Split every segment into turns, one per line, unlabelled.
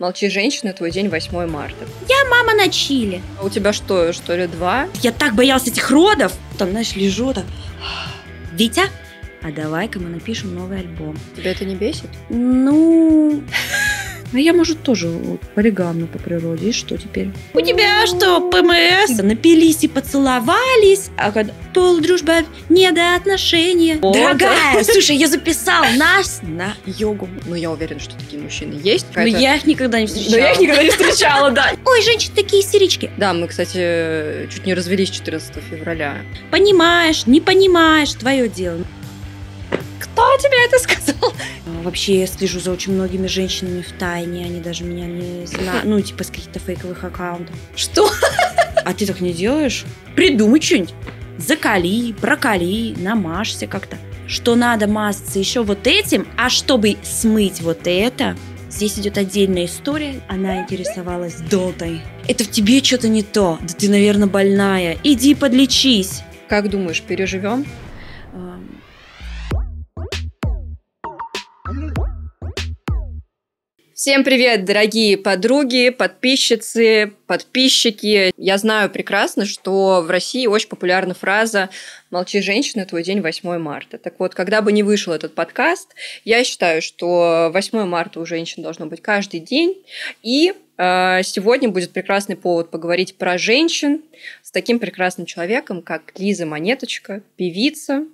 Молчи, женщина, твой день 8 марта. Я мама на чили. А у тебя что, что ли, два?
Я так боялась этих родов. Там, знаешь, лежу там. Витя, а давай-ка мы напишем новый альбом. Тебя это не бесит? Ну... А я, может, тоже вот, полигамна по природе. И что теперь? У тебя ну, что, ПМС? Типа, напились и поцеловались. А когда пол, дружба, не до отношения. Вот. Дорогая, слушай, я записал
нас на йогу. Ну, я уверена, что такие мужчины есть. Но ну, я их
никогда не встречала. Но я их никогда не встречала,
да. Ой, женщины такие истерички. Да, мы, кстати, чуть не
развелись 14 февраля. Понимаешь, не понимаешь, твое дело. Кто тебе это сказал? Вообще я слежу за очень многими женщинами в тайне, они даже меня не знают, ну типа с каких-то фейковых аккаунтов. Что? А ты так не делаешь? Придумай что-нибудь. Закали, прокали, намажься как-то. Что надо масться еще вот этим, а чтобы смыть вот это, Здесь идет отдельная история. Она интересовалась дотой. Это в тебе что-то не то. Да ты, наверное, больная. Иди подлечись. Как думаешь, переживем?
Всем привет, дорогие подруги, подписчицы, подписчики. Я знаю прекрасно, что в России очень популярна фраза «Молчи, женщина, твой день 8 марта». Так вот, когда бы не вышел этот подкаст, я считаю, что 8 марта у женщин должно быть каждый день. И э, сегодня будет прекрасный повод поговорить про женщин с таким прекрасным человеком, как Лиза Монеточка, певица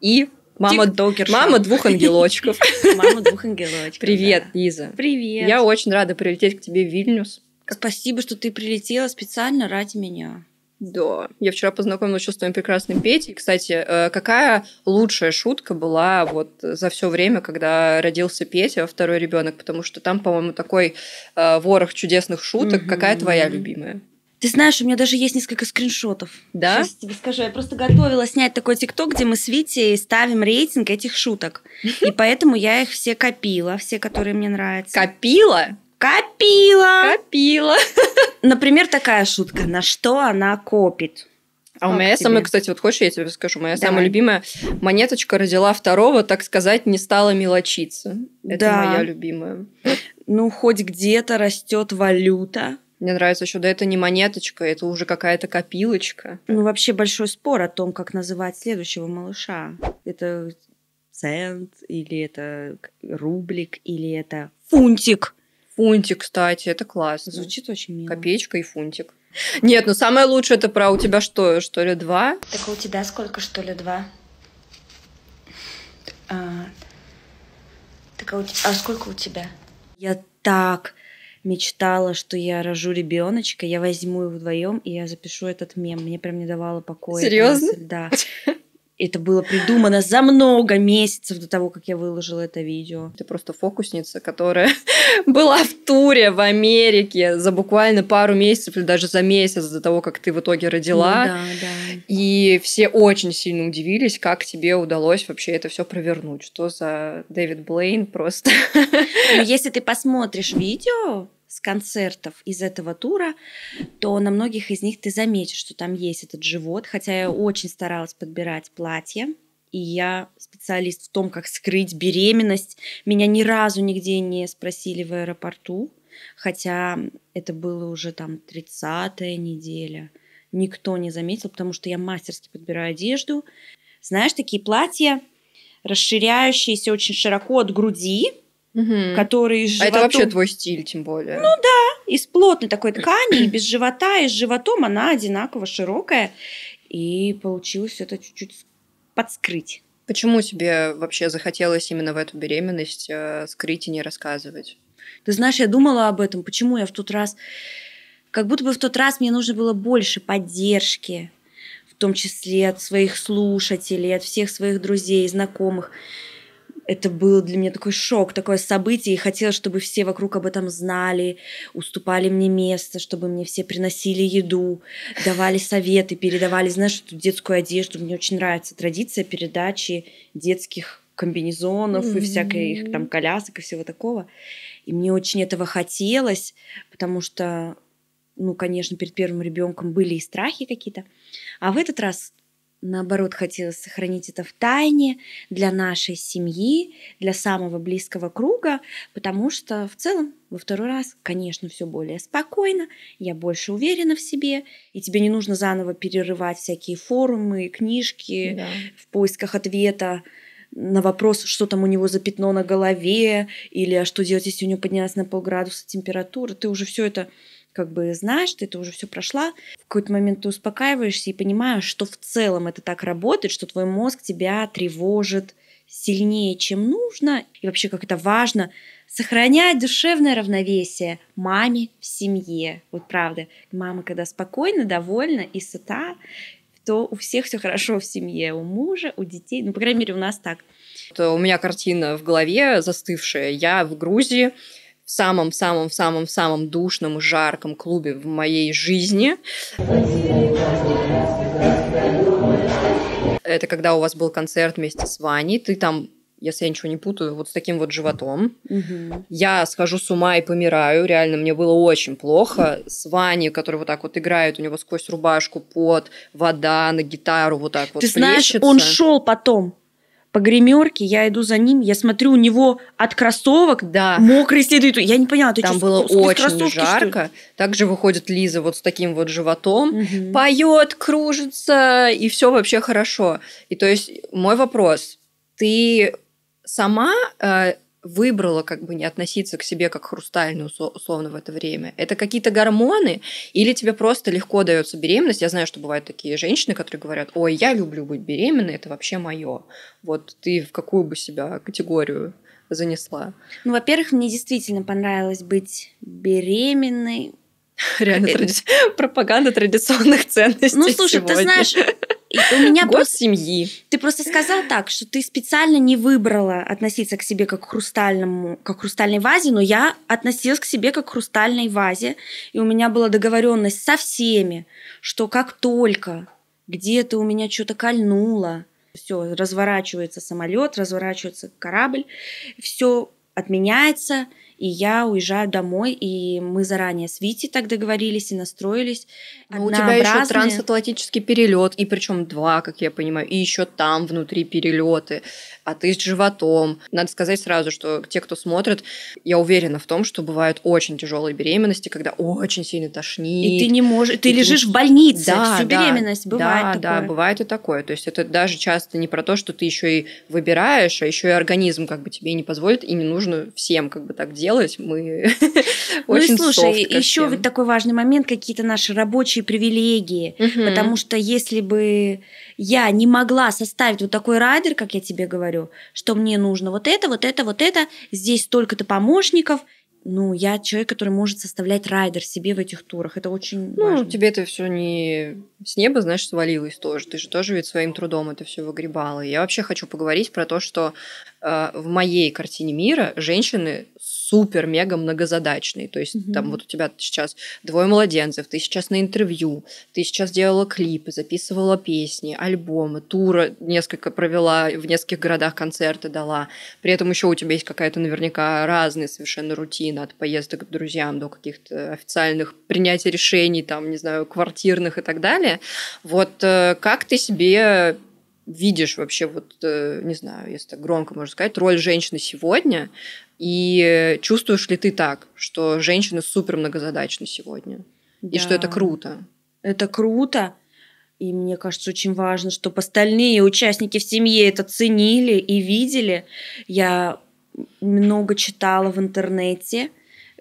и Мама, докер, мама двух ангелочков. Мама двух ангелочков. Привет, да. Лиза.
Привет. Я очень рада прилететь к тебе в Вильнюс. Спасибо, что ты прилетела специально ради меня.
Да. Я вчера познакомилась еще с твоим прекрасным Петей. Кстати, э, какая лучшая шутка была вот за все время, когда родился Петя, второй ребенок? Потому что там, по-моему, такой э, ворох чудесных шуток. Какая твоя любимая?
Ты знаешь, у меня даже есть несколько скриншотов. Да? Сейчас тебе скажу. Я просто готовила снять такой тикток, где мы с Витей ставим рейтинг этих шуток. И поэтому я их все копила, все, которые мне нравятся. Копила? Копила! Копила! Например, такая шутка. На что она копит?
А у меня самая, кстати, вот хочешь, я тебе скажу, моя Давай. самая любимая монеточка родила второго, так сказать, не стала мелочиться. Это да. моя любимая. Ну, хоть
где-то растет валюта. Мне нравится еще, да это не монеточка, это уже какая-то копилочка. Ну, вообще большой спор о том, как называть следующего малыша. Это цент, или это рублик, или это фунтик.
Фунтик, кстати, это классно. Звучит очень мило. Копеечка и фунтик. Нет, ну самое лучшее это про у тебя что, что ли, два?
Так а у тебя сколько, что ли, два? А, так а, у тебя, а сколько у тебя? Я так мечтала, что я рожу ребеночка, я возьму его вдвоем, и я запишу этот мем. Мне прям не давало покоя. Серьезно? Да. Это было придумано за много месяцев до того, как я выложила это видео. Ты просто фокусница, которая
была в туре в Америке за буквально пару месяцев или даже за месяц до того, как ты в итоге родила. Ну, да, да. И все очень сильно удивились, как тебе удалось вообще это все
провернуть. Что за Дэвид Блейн просто. Ну, если ты посмотришь видео, с концертов из этого тура, то на многих из них ты заметишь, что там есть этот живот, хотя я очень старалась подбирать платье, и я специалист в том, как скрыть беременность. Меня ни разу нигде не спросили в аэропорту, хотя это было уже там 30-я неделя. Никто не заметил, потому что я мастерски подбираю одежду. Знаешь, такие платья, расширяющиеся очень широко от груди, угу. который из животом... А это вообще твой стиль, тем более. Ну да, из плотной такой ткани, и без живота, и с животом она одинаково широкая. И получилось это чуть-чуть подскрыть. Почему тебе
вообще захотелось именно в эту беременность э, скрыть и не рассказывать? Ты знаешь, я думала
об этом, почему я в тот раз... Как будто бы в тот раз мне нужно было больше поддержки, в том числе от своих слушателей, от всех своих друзей, знакомых это было для меня такой шок, такое событие, и хотелось, чтобы все вокруг об этом знали, уступали мне место, чтобы мне все приносили еду, давали советы, передавали, знаешь, эту детскую одежду. Мне очень нравится традиция передачи детских комбинезонов mm-hmm. и всякой там колясок и всего такого. И мне очень этого хотелось, потому что, ну, конечно, перед первым ребенком были и страхи какие-то. А в этот раз наоборот, хотела сохранить это в тайне для нашей семьи, для самого близкого круга, потому что в целом во второй раз, конечно, все более спокойно, я больше уверена в себе, и тебе не нужно заново перерывать всякие форумы, книжки да. в поисках ответа на вопрос, что там у него за пятно на голове, или а что делать, если у него поднялась на полградуса температура, ты уже все это как бы знаешь, ты это уже все прошла, в какой-то момент ты успокаиваешься и понимаешь, что в целом это так работает, что твой мозг тебя тревожит сильнее, чем нужно, и вообще как это важно, сохранять душевное равновесие маме в семье. Вот правда, мама, когда спокойна, довольна и сыта, то у всех все хорошо в семье, у мужа, у детей, ну, по крайней мере, у нас так.
То у меня картина в голове застывшая. Я в Грузии, в самом-самом-самом-самом душном, жарком клубе в моей жизни. Это когда у вас был концерт вместе с Ваней, ты там если я ничего не путаю, вот с таким вот животом. Я схожу с ума и помираю. Реально, мне было очень плохо. С Ваней, который вот так вот играет, у него сквозь рубашку под вода на гитару вот так Ты вот Ты знаешь, плещется. он шел
потом по гримерке, я иду за ним, я смотрю, у него от кроссовок да. мокрый следы. Я не поняла, ты Там что, было
очень жарко. Также выходит Лиза вот с таким вот животом, угу. поет, кружится, и все вообще хорошо. И то есть мой вопрос, ты сама э, выбрала как бы не относиться к себе как хрустальную условно в это время? Это какие-то гормоны или тебе просто легко дается беременность? Я знаю, что бывают такие женщины, которые говорят, ой, я люблю быть беременной, это вообще мое. Вот ты в какую бы себя категорию занесла?
Ну, во-первых, мне действительно понравилось быть беременной. Реально э,
пропаганда традиционных ценностей. Ну, слушай, сегодня. ты знаешь, и у меня Год просто... семьи.
Ты просто сказал так, что ты специально не выбрала относиться к себе как к хрустальному, как к хрустальной вазе, но я относилась к себе как к хрустальной вазе, и у меня была договоренность со всеми, что как только где-то у меня что-то кольнуло, все, разворачивается самолет, разворачивается корабль, все отменяется, и я уезжаю домой, и мы заранее с Вити так договорились и настроились. Но ну, у тебя еще
трансатлантический перелет, и причем два, как я понимаю, и еще там внутри перелеты а ты с животом. Надо сказать сразу, что те, кто смотрит, я уверена в том, что бывают очень тяжелые беременности, когда очень сильно тошнит. И ты не можешь, ты, ты лежишь не... в больнице да, всю да, беременность, бывает да, такое. Да, бывает и такое. То есть это даже часто не про то, что ты еще и выбираешь, а еще и организм как бы тебе не позволит, и не нужно всем как бы так делать. Мы очень Ну и слушай, еще
такой важный момент, какие-то наши рабочие привилегии, потому что если бы я не могла составить вот такой райдер, как я тебе говорю, что мне нужно вот это, вот это, вот это, здесь столько-то помощников, ну, я человек, который может составлять райдер себе в этих турах. Это очень Ну, важно. тебе это все
не с неба, знаешь, свалилось тоже. Ты же тоже ведь своим трудом это все выгребала. И я вообще хочу поговорить про то, что Э, в моей картине мира женщины супер-мега многозадачные. То есть mm-hmm. там вот у тебя сейчас двое младенцев, ты сейчас на интервью, ты сейчас делала клипы, записывала песни, альбомы, тура несколько провела, в нескольких городах концерты дала. При этом еще у тебя есть какая-то наверняка разная совершенно рутина от поездок к друзьям до каких-то официальных принятий решений, там, не знаю, квартирных и так далее. Вот э, как ты себе видишь вообще вот, э, не знаю, если так громко можно сказать, роль женщины сегодня, и чувствуешь ли ты так, что
женщины супер многозадачны сегодня, да. и что это круто? Это круто, и мне кажется, очень важно, чтобы остальные участники в семье это ценили и видели. Я много читала в интернете,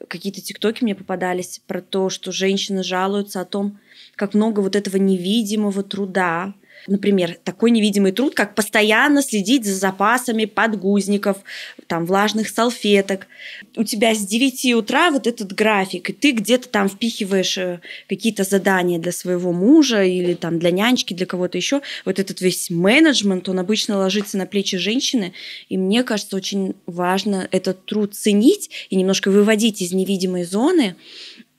какие-то тиктоки мне попадались про то, что женщины жалуются о том, как много вот этого невидимого труда, Например, такой невидимый труд, как постоянно следить за запасами подгузников, там, влажных салфеток. У тебя с 9 утра вот этот график, и ты где-то там впихиваешь э, какие-то задания для своего мужа или там для нянечки, для кого-то еще. Вот этот весь менеджмент, он обычно ложится на плечи женщины, и мне кажется, очень важно этот труд ценить и немножко выводить из невидимой зоны,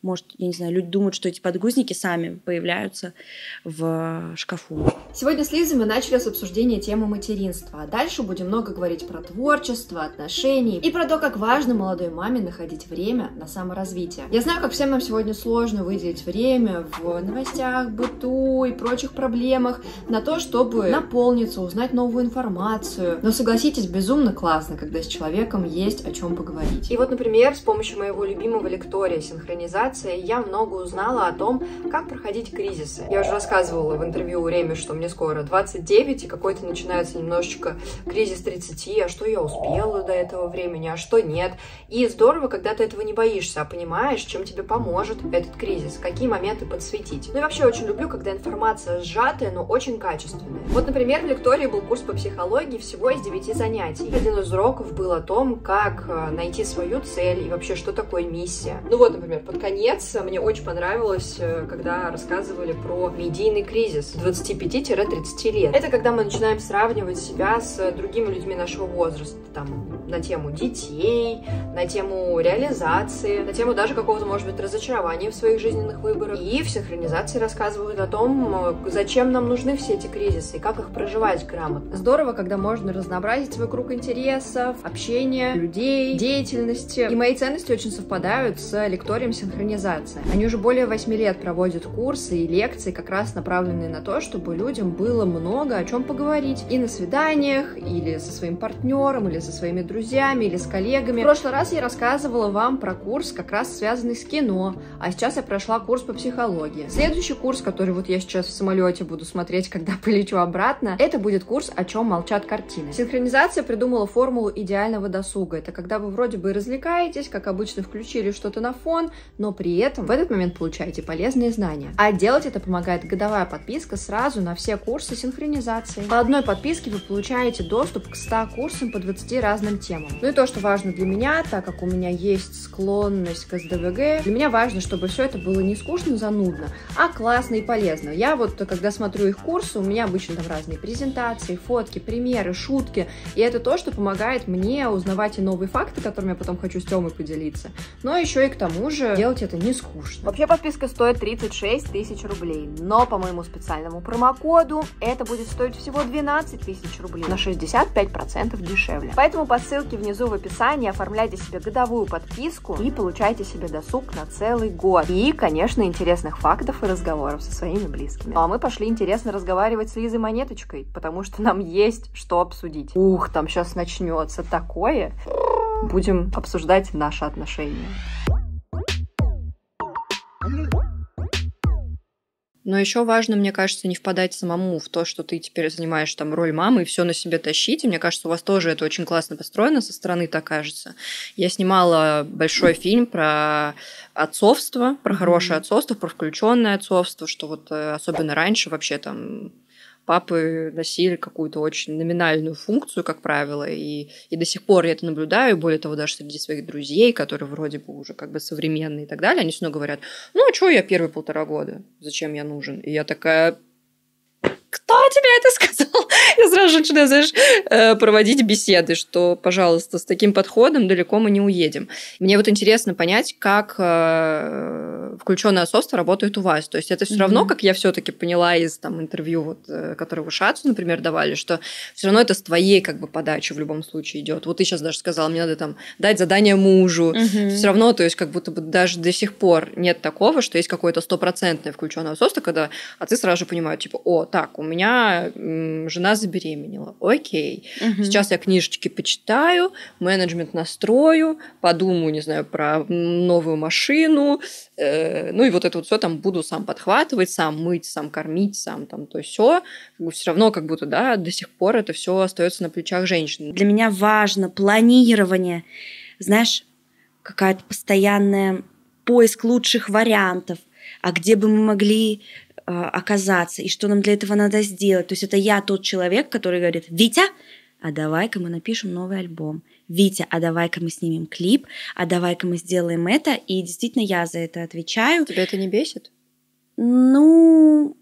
может, я не знаю, люди думают, что эти подгузники сами появляются в шкафу.
Сегодня с Лизой мы начали с обсуждения темы материнства, а дальше будем много говорить про творчество, отношения и про то, как важно молодой маме находить время на саморазвитие. Я знаю, как всем нам сегодня сложно выделить время в новостях, быту и прочих проблемах на то, чтобы наполниться, узнать новую информацию. Но согласитесь, безумно классно, когда с человеком есть о чем поговорить. И вот, например, с помощью моего любимого лектория синхронизации операции я много узнала о том, как проходить кризисы. Я уже рассказывала в интервью у Реми, что мне скоро 29, и какой-то начинается немножечко кризис 30, а что я успела до этого времени, а что нет. И здорово, когда ты этого не боишься, а понимаешь, чем тебе поможет этот кризис, какие моменты подсветить. Ну и вообще очень люблю, когда информация сжатая, но очень качественная. Вот, например, в Лектории был курс по психологии всего из 9 занятий. Один из уроков был о том, как э, найти свою цель и вообще, что такое миссия. Ну вот, например, под конец наконец, мне очень понравилось, э, когда рассказывали про медийный кризис 25-30 лет. Это когда мы начинаем сравнивать себя с другими людьми нашего возраста, там, на тему детей, на тему реализации, на тему даже какого-то, может быть, разочарования в своих жизненных выборах. И в синхронизации рассказывают о том, э, зачем нам нужны все эти кризисы и как их проживать грамотно. Здорово, когда можно разнообразить свой круг интересов, общения, людей, деятельности. И мои ценности очень совпадают с лекторием синхронизации организации. Они уже более 8 лет проводят курсы и лекции, как раз направленные на то, чтобы людям было много о чем поговорить. И на свиданиях, или со своим партнером, или со своими друзьями, или с коллегами. В прошлый раз я рассказывала вам про курс, как раз связанный с кино, а сейчас я прошла курс по психологии. Следующий курс, который вот я сейчас в самолете буду смотреть, когда полечу обратно, это будет курс «О чем молчат картины». Синхронизация придумала формулу идеального досуга. Это когда вы вроде бы развлекаетесь, как обычно включили что-то на фон, но при этом в этот момент получаете полезные знания. А делать это помогает годовая подписка сразу на все курсы синхронизации. По одной подписке вы получаете доступ к 100 курсам по 20 разным темам. Ну и то, что важно для меня, так как у меня есть склонность к СДВГ, для меня важно, чтобы все это было не скучно, занудно, а классно и полезно. Я вот, когда смотрю их курсы, у меня обычно там разные презентации, фотки, примеры, шутки, и это то, что помогает мне узнавать и новые факты, которыми я потом хочу с Тёмой поделиться, но еще и к тому же делать это это не скучно. Вообще подписка стоит 36 тысяч рублей, но по моему специальному промокоду это будет стоить всего 12 тысяч рублей, на 65% дешевле. Поэтому по ссылке внизу в описании оформляйте себе годовую подписку и получайте себе досуг на целый год. И, конечно, интересных фактов и разговоров со своими близкими. Ну, а мы пошли интересно разговаривать с Лизой Монеточкой, потому что нам есть что обсудить. Ух, там сейчас начнется такое. Будем обсуждать наши отношения. Но еще важно, мне кажется, не впадать самому в то, что ты теперь занимаешь там роль мамы и все на себе тащить. И мне кажется, у вас тоже это очень классно построено со стороны, так кажется. Я снимала большой фильм про отцовство, про хорошее отцовство, про включенное отцовство, что вот э, особенно раньше вообще там папы носили какую-то очень номинальную функцию, как правило, и, и до сих пор я это наблюдаю, более того, даже среди своих друзей, которые вроде бы уже как бы современные и так далее, они все равно говорят, ну а что я первые полтора года, зачем я нужен? И я такая, кто тебе это сказал? сразу же начинаешь э, проводить беседы, что, пожалуйста, с таким подходом далеко мы не уедем. Мне вот интересно понять, как э, включенное отцовство работает у вас. То есть это все mm-hmm. равно, как я все-таки поняла из там интервью, вот, э, которое вы Шацу, например, давали, что все равно это с твоей как бы подачи в любом случае идет. Вот ты сейчас даже сказала, мне надо там дать задание мужу. Mm-hmm. Все равно, то есть как будто бы даже до сих пор нет такого, что есть какое-то стопроцентное включенное отцовство, когда отцы а сразу же понимают, типа, о, так, у меня жена забеременела забеременела. Окей. Угу. Сейчас я книжечки почитаю, менеджмент настрою, подумаю, не знаю, про новую машину. Э, ну и вот это вот все там буду сам подхватывать, сам мыть, сам кормить, сам там то все. Все равно как будто, да, до сих пор это все остается на плечах женщины. Для меня
важно планирование. Знаешь, какая-то постоянная поиск лучших вариантов, а где бы мы могли а, оказаться, и что нам для этого надо сделать. То есть это я тот человек, который говорит, Витя, а давай-ка мы напишем новый альбом. Витя, а давай-ка мы снимем клип, а давай-ка мы сделаем это. И действительно, я за это отвечаю. Тебя это не бесит? Ну...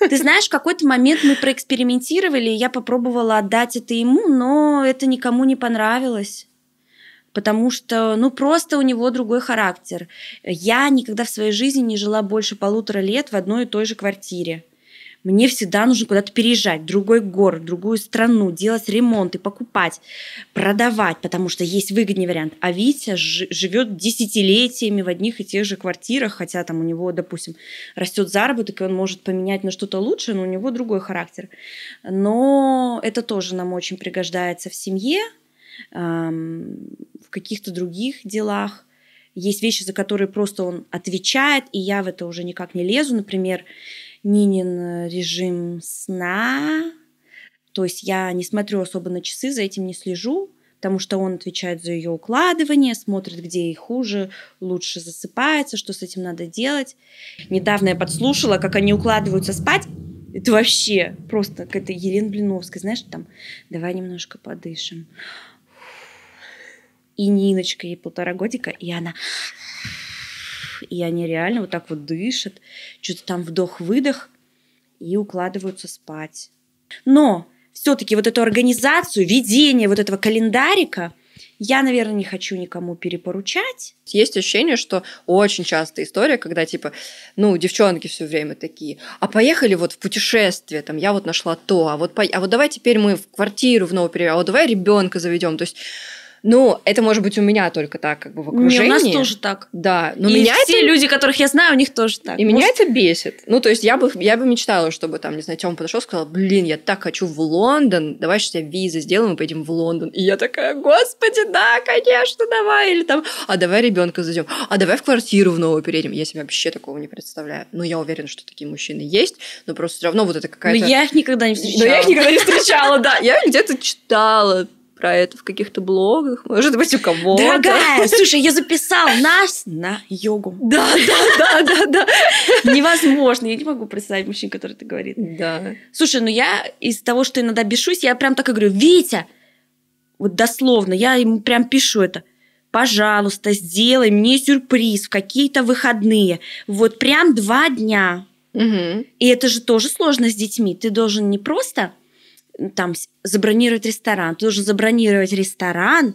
Ты знаешь, в какой-то момент мы проэкспериментировали, я попробовала отдать это ему, но это никому не понравилось потому что, ну, просто у него другой характер. Я никогда в своей жизни не жила больше полутора лет в одной и той же квартире. Мне всегда нужно куда-то переезжать, в другой город, в другую страну, делать ремонт и покупать, продавать, потому что есть выгодный вариант. А Витя живет десятилетиями в одних и тех же квартирах, хотя там у него, допустим, растет заработок, и он может поменять на что-то лучше, но у него другой характер. Но это тоже нам очень пригождается в семье, в каких-то других делах. Есть вещи, за которые просто он отвечает, и я в это уже никак не лезу. Например, Нинин режим сна. То есть я не смотрю особо на часы, за этим не слежу, потому что он отвечает за ее укладывание, смотрит, где ей хуже, лучше засыпается, что с этим надо делать. Недавно я подслушала, как они укладываются спать, это вообще просто какая-то Елена Блиновская, знаешь, там, давай немножко подышим. И Ниночка, ей полтора годика, и она... И они реально вот так вот дышат, что-то там вдох-выдох, и укладываются спать. Но все-таки вот эту организацию, ведение вот этого календарика – я, наверное, не хочу никому перепоручать. Есть ощущение,
что очень часто история, когда типа, ну, девчонки все время такие, а поехали вот в путешествие, там, я вот нашла то, а вот, по... а вот давай теперь мы в квартиру в новую переезжаем, а вот давай ребенка заведем. То есть ну, это может быть у меня только так, как бы в окружении. Не, у нас тоже так. Да, но и меня все это... люди,
которых я знаю, у них тоже так. И Может... меня
это бесит. Ну, то есть я бы, я бы мечтала, чтобы там, не знаю, Тёма подошел и сказал, блин, я так хочу в Лондон, давай сейчас визы сделаем и поедем в Лондон. И я такая, господи, да, конечно, давай. Или там, а давай ребенка зайдем, а давай в квартиру в новую переедем. Я себе вообще такого не представляю. Но я уверена, что такие мужчины есть, но просто все равно вот это какая-то... Но я их
никогда не встречала. Но я их никогда не встречала,
да. Я где-то читала
про это в каких-то блогах, может быть, у кого-то. Дорогая, слушай, я записал нас на йогу. Да, да, да, да, да. Невозможно, я не могу представить мужчин, который это говорит. Да. Слушай, ну я из того, что иногда бешусь, я прям так и говорю, Витя, вот дословно, я ему прям пишу это, пожалуйста, сделай мне сюрприз в какие-то выходные. Вот прям два дня. Угу. И это же тоже сложно с детьми. Ты должен не просто там забронировать ресторан, ты должен забронировать ресторан,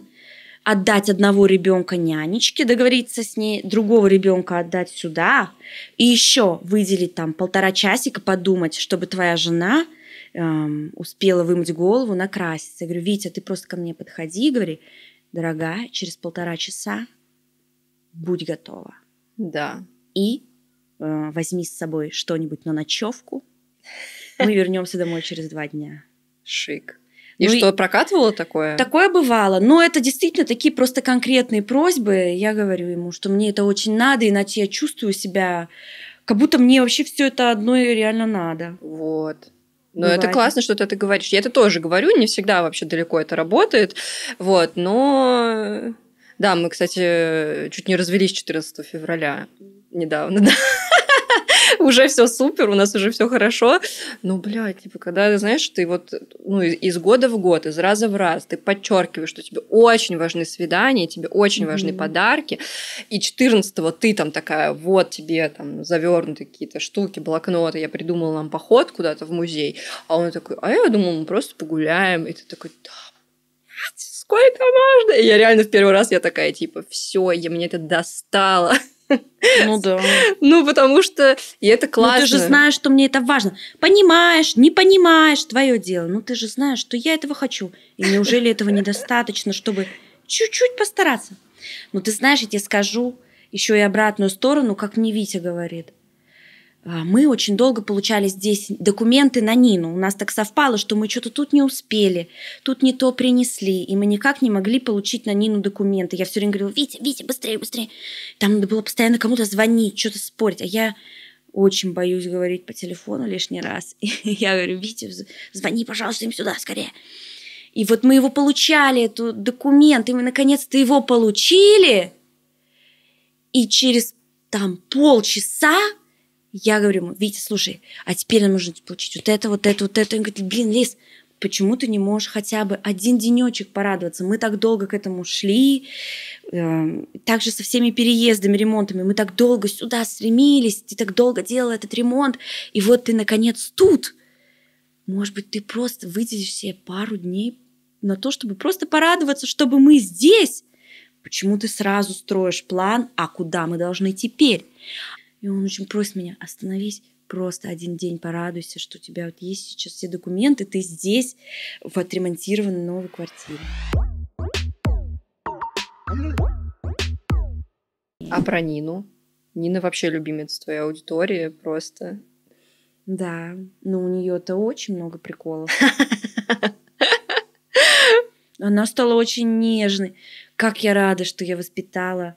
отдать одного ребенка нянечке, договориться с ней, другого ребенка отдать сюда, и еще выделить там полтора часика, подумать, чтобы твоя жена эм, успела вымыть голову, накраситься. Я говорю, Витя, ты просто ко мне подходи говори, дорогая, через полтора часа будь готова. Да. И э, возьми с собой что-нибудь на ночевку. Мы вернемся домой через два дня. Шик. И ну, что, прокатывало такое? Такое бывало. Но это действительно такие просто конкретные просьбы. Я говорю ему, что мне это очень надо, иначе я чувствую себя, как будто мне вообще все это одно и реально надо. Вот. Но ну, Бывает. это классно,
что ты это говоришь. Я это тоже говорю, не всегда вообще далеко это работает. Вот, но... Да, мы, кстати, чуть не развелись 14 февраля недавно, да. уже все супер, у нас уже все хорошо. Ну, блядь, типа, когда, знаешь, ты вот ну, из года в год, из раза в раз, ты подчеркиваешь, что тебе очень важны свидания, тебе очень mm-hmm. важны подарки, и 14-го ты там такая, вот тебе там завернуты какие-то штуки, блокноты, я придумала нам поход куда-то в музей, а он такой, а я думал, мы просто погуляем, и ты такой, да, сколько можно? И я реально в первый раз я такая, типа, все, я меня это достала.
Ну да. Ну, потому что и это классно. Ну ты же знаешь, что мне это важно. Понимаешь, не понимаешь, твое дело. Ну ты же знаешь, что я этого хочу. И неужели этого недостаточно, чтобы чуть-чуть постараться? Ну ты знаешь, я тебе скажу еще и обратную сторону, как мне Витя говорит. А, мы очень долго получали здесь документы на Нину. У нас так совпало, что мы что-то тут не успели, тут не то принесли, и мы никак не могли получить на Нину документы. Я все время говорила, Витя, Витя, быстрее, быстрее. Там надо было постоянно кому-то звонить, что-то спорить. А я очень боюсь говорить по телефону лишний раз. И я говорю, Витя, звони, пожалуйста, им сюда скорее. И вот мы его получали, этот документ, и мы наконец-то его получили. И через там полчаса я говорю ему, Витя, слушай, а теперь нам нужно получить вот это, вот это, вот это. Он говорит, блин, Лиз, почему ты не можешь хотя бы один денечек порадоваться? Мы так долго к этому шли, э, также со всеми переездами, ремонтами, мы так долго сюда стремились, ты так долго делал этот ремонт, и вот ты наконец тут. Может быть, ты просто выделишь себе пару дней на то, чтобы просто порадоваться, чтобы мы здесь. Почему ты сразу строишь план, а куда мы должны теперь? И он очень просит меня, остановись, просто один день порадуйся, что у тебя вот есть сейчас все документы, ты здесь, в отремонтированной новой квартире.
А про Нину? Нина вообще любимец твоей аудитории просто. Да,
но у нее это очень много приколов. Она стала очень нежной. Как я рада, что я воспитала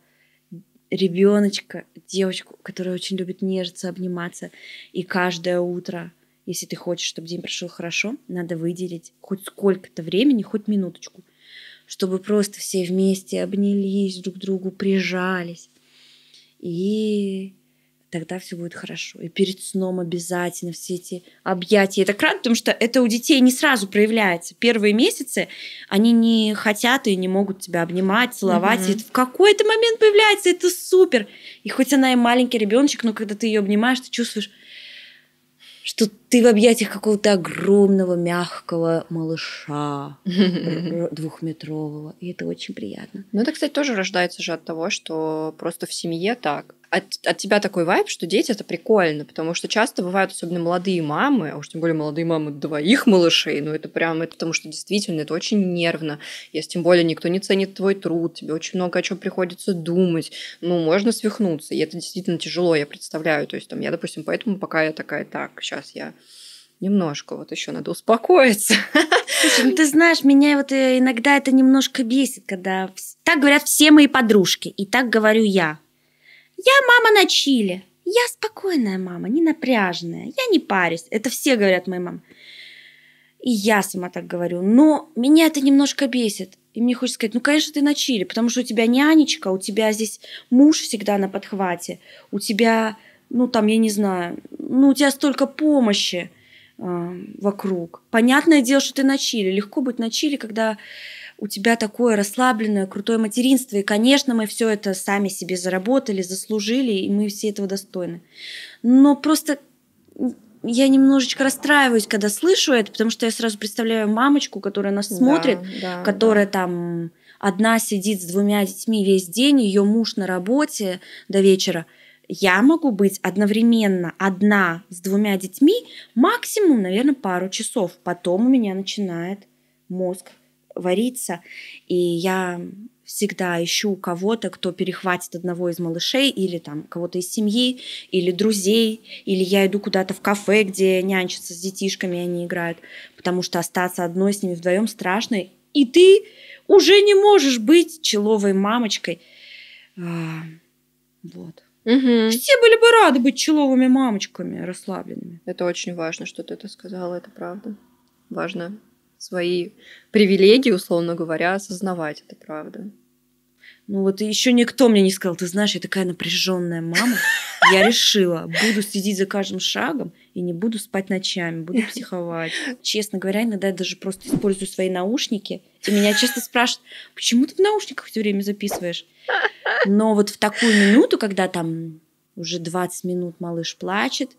ребеночка, девочку, которая очень любит нежиться, обниматься. И каждое утро, если ты хочешь, чтобы день прошел хорошо, надо выделить хоть сколько-то времени, хоть минуточку, чтобы просто все вместе обнялись друг к другу, прижались. И тогда все будет хорошо. И перед сном обязательно все эти объятия. Это кратко, потому что это у детей не сразу проявляется. Первые месяцы они не хотят и не могут тебя обнимать, целовать. Mm-hmm. И в какой-то момент появляется, это супер. И хоть она и маленький ребеночек, но когда ты ее обнимаешь, ты чувствуешь, что ты в объятиях какого-то огромного мягкого малыша двухметрового. И это очень приятно.
Ну, это, кстати, тоже рождается же от того, что просто в семье так от, от тебя такой вайб, что дети это прикольно, потому что часто бывают особенно молодые мамы, а уж тем более молодые мамы двоих малышей, ну это прям, это потому что действительно это очень нервно, если тем более никто не ценит твой труд, тебе очень много о чем приходится думать, ну можно свихнуться, и это действительно тяжело, я представляю, то есть там я, допустим, поэтому пока я такая, так, сейчас я немножко, вот еще надо успокоиться.
Слушай, ну ты знаешь, меня вот э, иногда это немножко бесит, когда так говорят все мои подружки, и так говорю я. Я мама на чиле. Я спокойная мама, не напряженная. Я не парюсь. Это все говорят моей маме. И я сама так говорю. Но меня это немножко бесит. И мне хочется сказать, ну, конечно, ты на чили, потому что у тебя нянечка, у тебя здесь муж всегда на подхвате, у тебя, ну, там, я не знаю, ну, у тебя столько помощи э, вокруг. Понятное дело, что ты на чили. Легко быть на чили, когда у тебя такое расслабленное, крутое материнство. И, конечно, мы все это сами себе заработали, заслужили, и мы все этого достойны. Но просто я немножечко расстраиваюсь, когда слышу это, потому что я сразу представляю мамочку, которая нас смотрит, да, да, которая да. там одна сидит с двумя детьми весь день, ее муж на работе до вечера я могу быть одновременно одна с двумя детьми максимум, наверное, пару часов. Потом у меня начинает мозг вариться. И я всегда ищу кого-то, кто перехватит одного из малышей или там кого-то из семьи, или друзей, или я иду куда-то в кафе, где нянчатся с детишками, и они играют, потому что остаться одной с ними вдвоем страшно, и ты уже не можешь быть человой мамочкой. А, вот. Угу. Все были бы рады быть человыми мамочками, расслабленными. Это очень важно,
что ты это сказала, это правда. Важно свои привилегии, условно
говоря, осознавать это правда. Ну вот и еще никто мне не сказал, ты знаешь, я такая напряженная мама. Я решила, буду следить за каждым шагом и не буду спать ночами, буду психовать. Честно говоря, иногда я даже просто использую свои наушники. И меня часто спрашивают, почему ты в наушниках все время записываешь? Но вот в такую минуту, когда там уже 20 минут малыш плачет,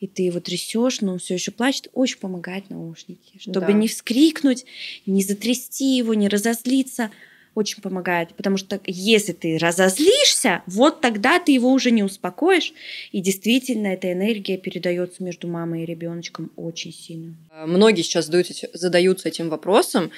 и ты его трясешь, но он все еще плачет, очень помогают наушники, чтобы да. не вскрикнуть, не затрясти его, не разозлиться, очень помогает, потому что если ты разозлишься, вот тогда ты его уже не успокоишь, и действительно эта энергия передается между мамой и ребеночком очень сильно.
Многие сейчас задаются этим вопросом,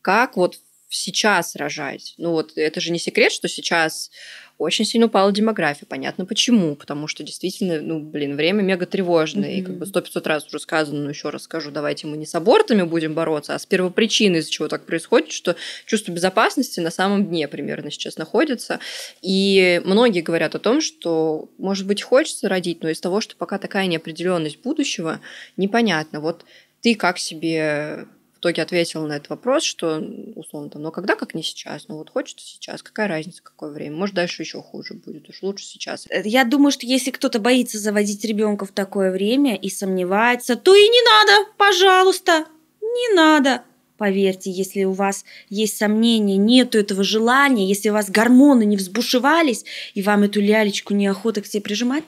как вот сейчас рожать. Ну вот это же не секрет, что сейчас очень сильно упала демография. Понятно почему. Потому что действительно, ну, блин, время мега тревожное. Mm-hmm. И как бы сто пятьсот раз уже сказано, но ну, еще раз скажу, давайте мы не с абортами будем бороться, а с первопричиной, из-за чего так происходит, что чувство безопасности на самом дне примерно сейчас находится. И многие говорят о том, что, может быть, хочется родить, но из того, что пока такая неопределенность будущего, непонятно. Вот ты как себе итоге ответила на этот вопрос, что, условно, там, ну а когда, как не сейчас? Ну вот хочется сейчас, какая разница, какое время? Может, дальше еще хуже будет, уж лучше
сейчас. Э, я думаю, что если кто-то боится заводить ребенка в такое время и сомневается, то и не надо, пожалуйста, не надо. Поверьте, если у вас есть сомнения, нет этого желания, если у вас гормоны не взбушевались, и вам эту лялечку неохота к себе прижимать,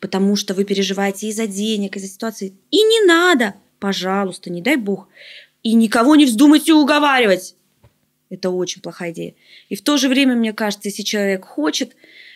потому что вы переживаете из за денег, из за ситуации, и не надо, пожалуйста, не дай бог, и никого не вздумайте уговаривать. Это очень плохая идея. И в то же время, мне кажется, если человек хочет,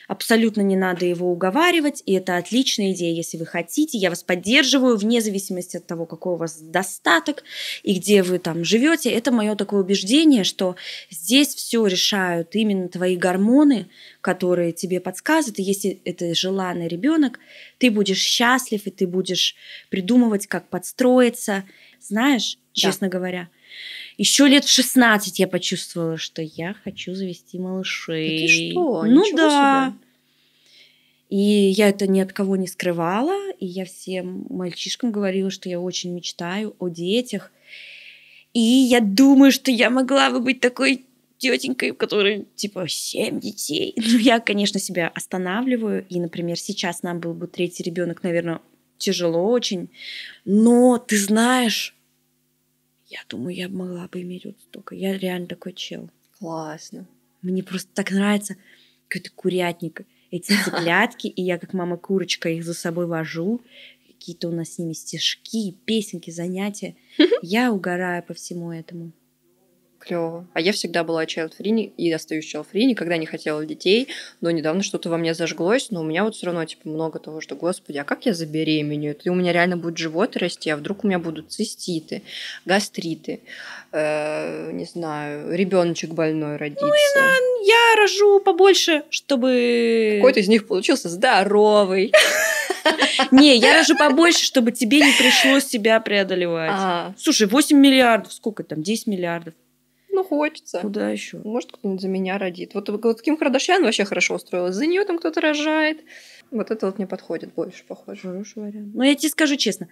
Абсолютно не надо его уговаривать, и это отличная идея, если вы хотите. Я вас поддерживаю вне зависимости от того, какой у вас достаток и где вы там живете. Это мое такое убеждение, что здесь все решают именно твои гормоны, которые тебе подсказывают. И если это желанный ребенок, ты будешь счастлив, и ты будешь придумывать, как подстроиться. Знаешь, честно да. говоря, еще лет в 16 я почувствовала, что я хочу завести малышей. Да ты что? Ну Ничего да. Себе. И я это ни от кого не скрывала, и я всем мальчишкам говорила, что я очень мечтаю о детях. И я думаю, что я могла бы быть такой тетенькой, у которой типа семь детей. Но ну, я, конечно, себя останавливаю. И, например, сейчас нам был бы третий ребенок, наверное, тяжело очень. Но ты знаешь, я думаю, я могла бы иметь вот столько. Я реально такой чел. Классно. Мне просто так нравится какой-то курятник. Эти цыплятки, и я как мама-курочка их за собой вожу. Какие-то у нас с ними стежки, песенки, занятия. Я угораю по всему этому клево. А я
всегда была child-free и остаюсь child-free, никогда не хотела детей, но недавно что-то во мне зажглось, но у меня вот все равно, типа, много того, что, господи, а как я забеременею? И у меня реально будет живот расти, а вдруг у меня будут циститы, гастриты, э, не знаю, ребеночек больной родится. Ну и
я рожу побольше, чтобы... Какой-то из них получился здоровый. Не, я рожу побольше, чтобы тебе не пришлось себя преодолевать. А. Слушай, 8 миллиардов, сколько там, 10 миллиардов?
Ну, хочется. Куда еще? Может, кто-нибудь за меня родит. Вот, вот Ким Кардашьян вообще хорошо устроилась. За нее там кто-то рожает. Вот это вот мне подходит больше,
похоже. Хороший вариант. Но я тебе скажу честно.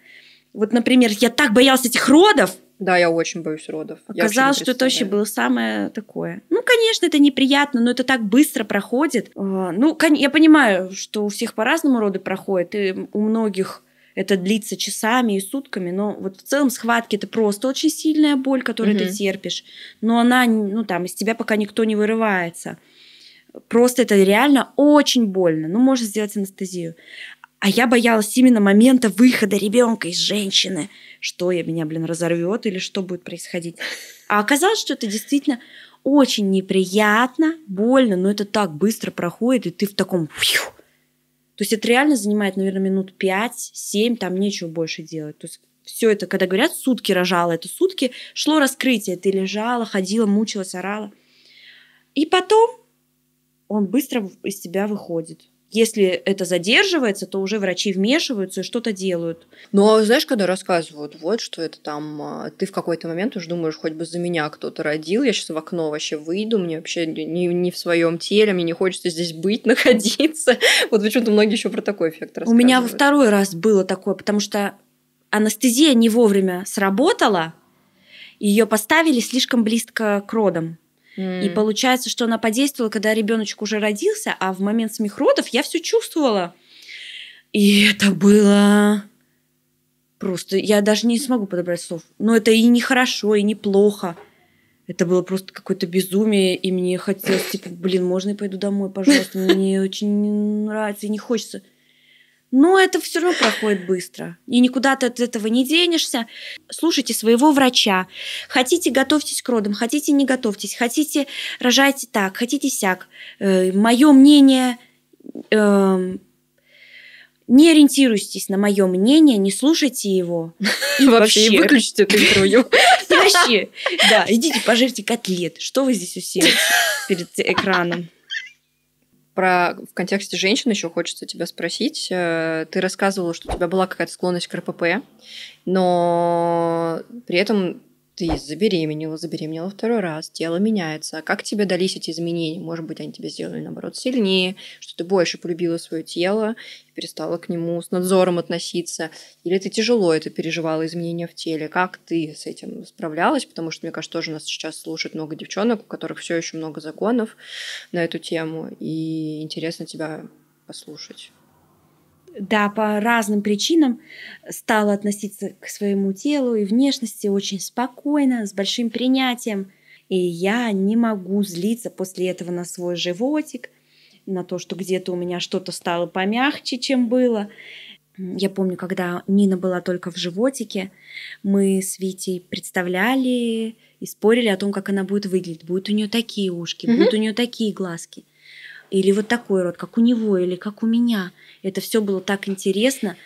Вот, например, я так боялась этих родов. Да, я очень боюсь родов. Оказалось, что это вообще было самое такое. Ну, конечно, это неприятно, но это так быстро проходит. А, ну, я понимаю, что у всех по-разному роды проходят, и у многих это длится часами и сутками, но вот в целом схватки это просто очень сильная боль, которую угу. ты терпишь, но она, ну там, из тебя пока никто не вырывается. Просто это реально очень больно. Ну, можно сделать анестезию. А я боялась именно момента выхода ребенка из женщины, что я меня, блин, разорвет или что будет происходить. А оказалось, что это действительно очень неприятно, больно, но это так быстро проходит, и ты в таком фью, то есть это реально занимает, наверное, минут 5-7, там нечего больше делать. То есть все это, когда говорят, сутки рожала, это сутки, шло раскрытие, ты лежала, ходила, мучилась, орала. И потом он быстро из тебя выходит. Если это задерживается, то уже врачи вмешиваются и что-то делают. Но ну, а знаешь, когда
рассказывают, вот что это там, а, ты в какой-то момент уже думаешь, хоть бы за меня кто-то родил, я сейчас в окно вообще выйду, мне вообще не, не в своем теле, мне не хочется здесь быть, находиться.
Вот почему-то многие еще про такой эффект рассказывают. У меня во второй раз было такое, потому что анестезия не вовремя сработала, ее поставили слишком близко к родам. И получается, что она подействовала, когда ребеночек уже родился, а в момент самих я все чувствовала. И это было просто... Я даже не смогу подобрать слов. Но это и не хорошо, и не плохо. Это было просто какое-то безумие, и мне хотелось, типа, блин, можно я пойду домой, пожалуйста? Мне очень не нравится и не хочется. Но это все равно проходит быстро. И никуда ты от этого не денешься. Слушайте своего врача. Хотите, готовьтесь к родам. Хотите, не готовьтесь. Хотите, рожайте так. Хотите, сяк. Э, мое мнение... Э, не ориентируйтесь на мое мнение, не слушайте его. И вообще, вообще. выключите это интервью. вообще, да, идите пожарьте котлет. Что
вы здесь уселись перед экраном? про в контексте женщин еще хочется тебя спросить. Э, ты рассказывала, что у тебя была какая-то склонность к РПП, но при этом ты забеременела, забеременела второй раз, тело меняется. А Как тебе дались эти изменения? Может быть, они тебе сделали, наоборот, сильнее, что ты больше полюбила свое тело и перестала к нему с надзором относиться. Или ты тяжело это переживала, изменения в теле? Как ты с этим справлялась? Потому что, мне кажется, тоже нас сейчас слушает много девчонок, у которых все еще много законов на эту тему. И интересно тебя
послушать да, по разным причинам стала относиться к своему телу и внешности очень спокойно, с большим принятием. И я не могу злиться после этого на свой животик, на то, что где-то у меня что-то стало помягче, чем было. Я помню, когда Нина была только в животике, мы с Витей представляли и спорили о том, как она будет выглядеть. Будут у нее такие ушки, mm-hmm. будут у нее такие глазки или вот такой род, как у него, или как у меня. Это все было так интересно.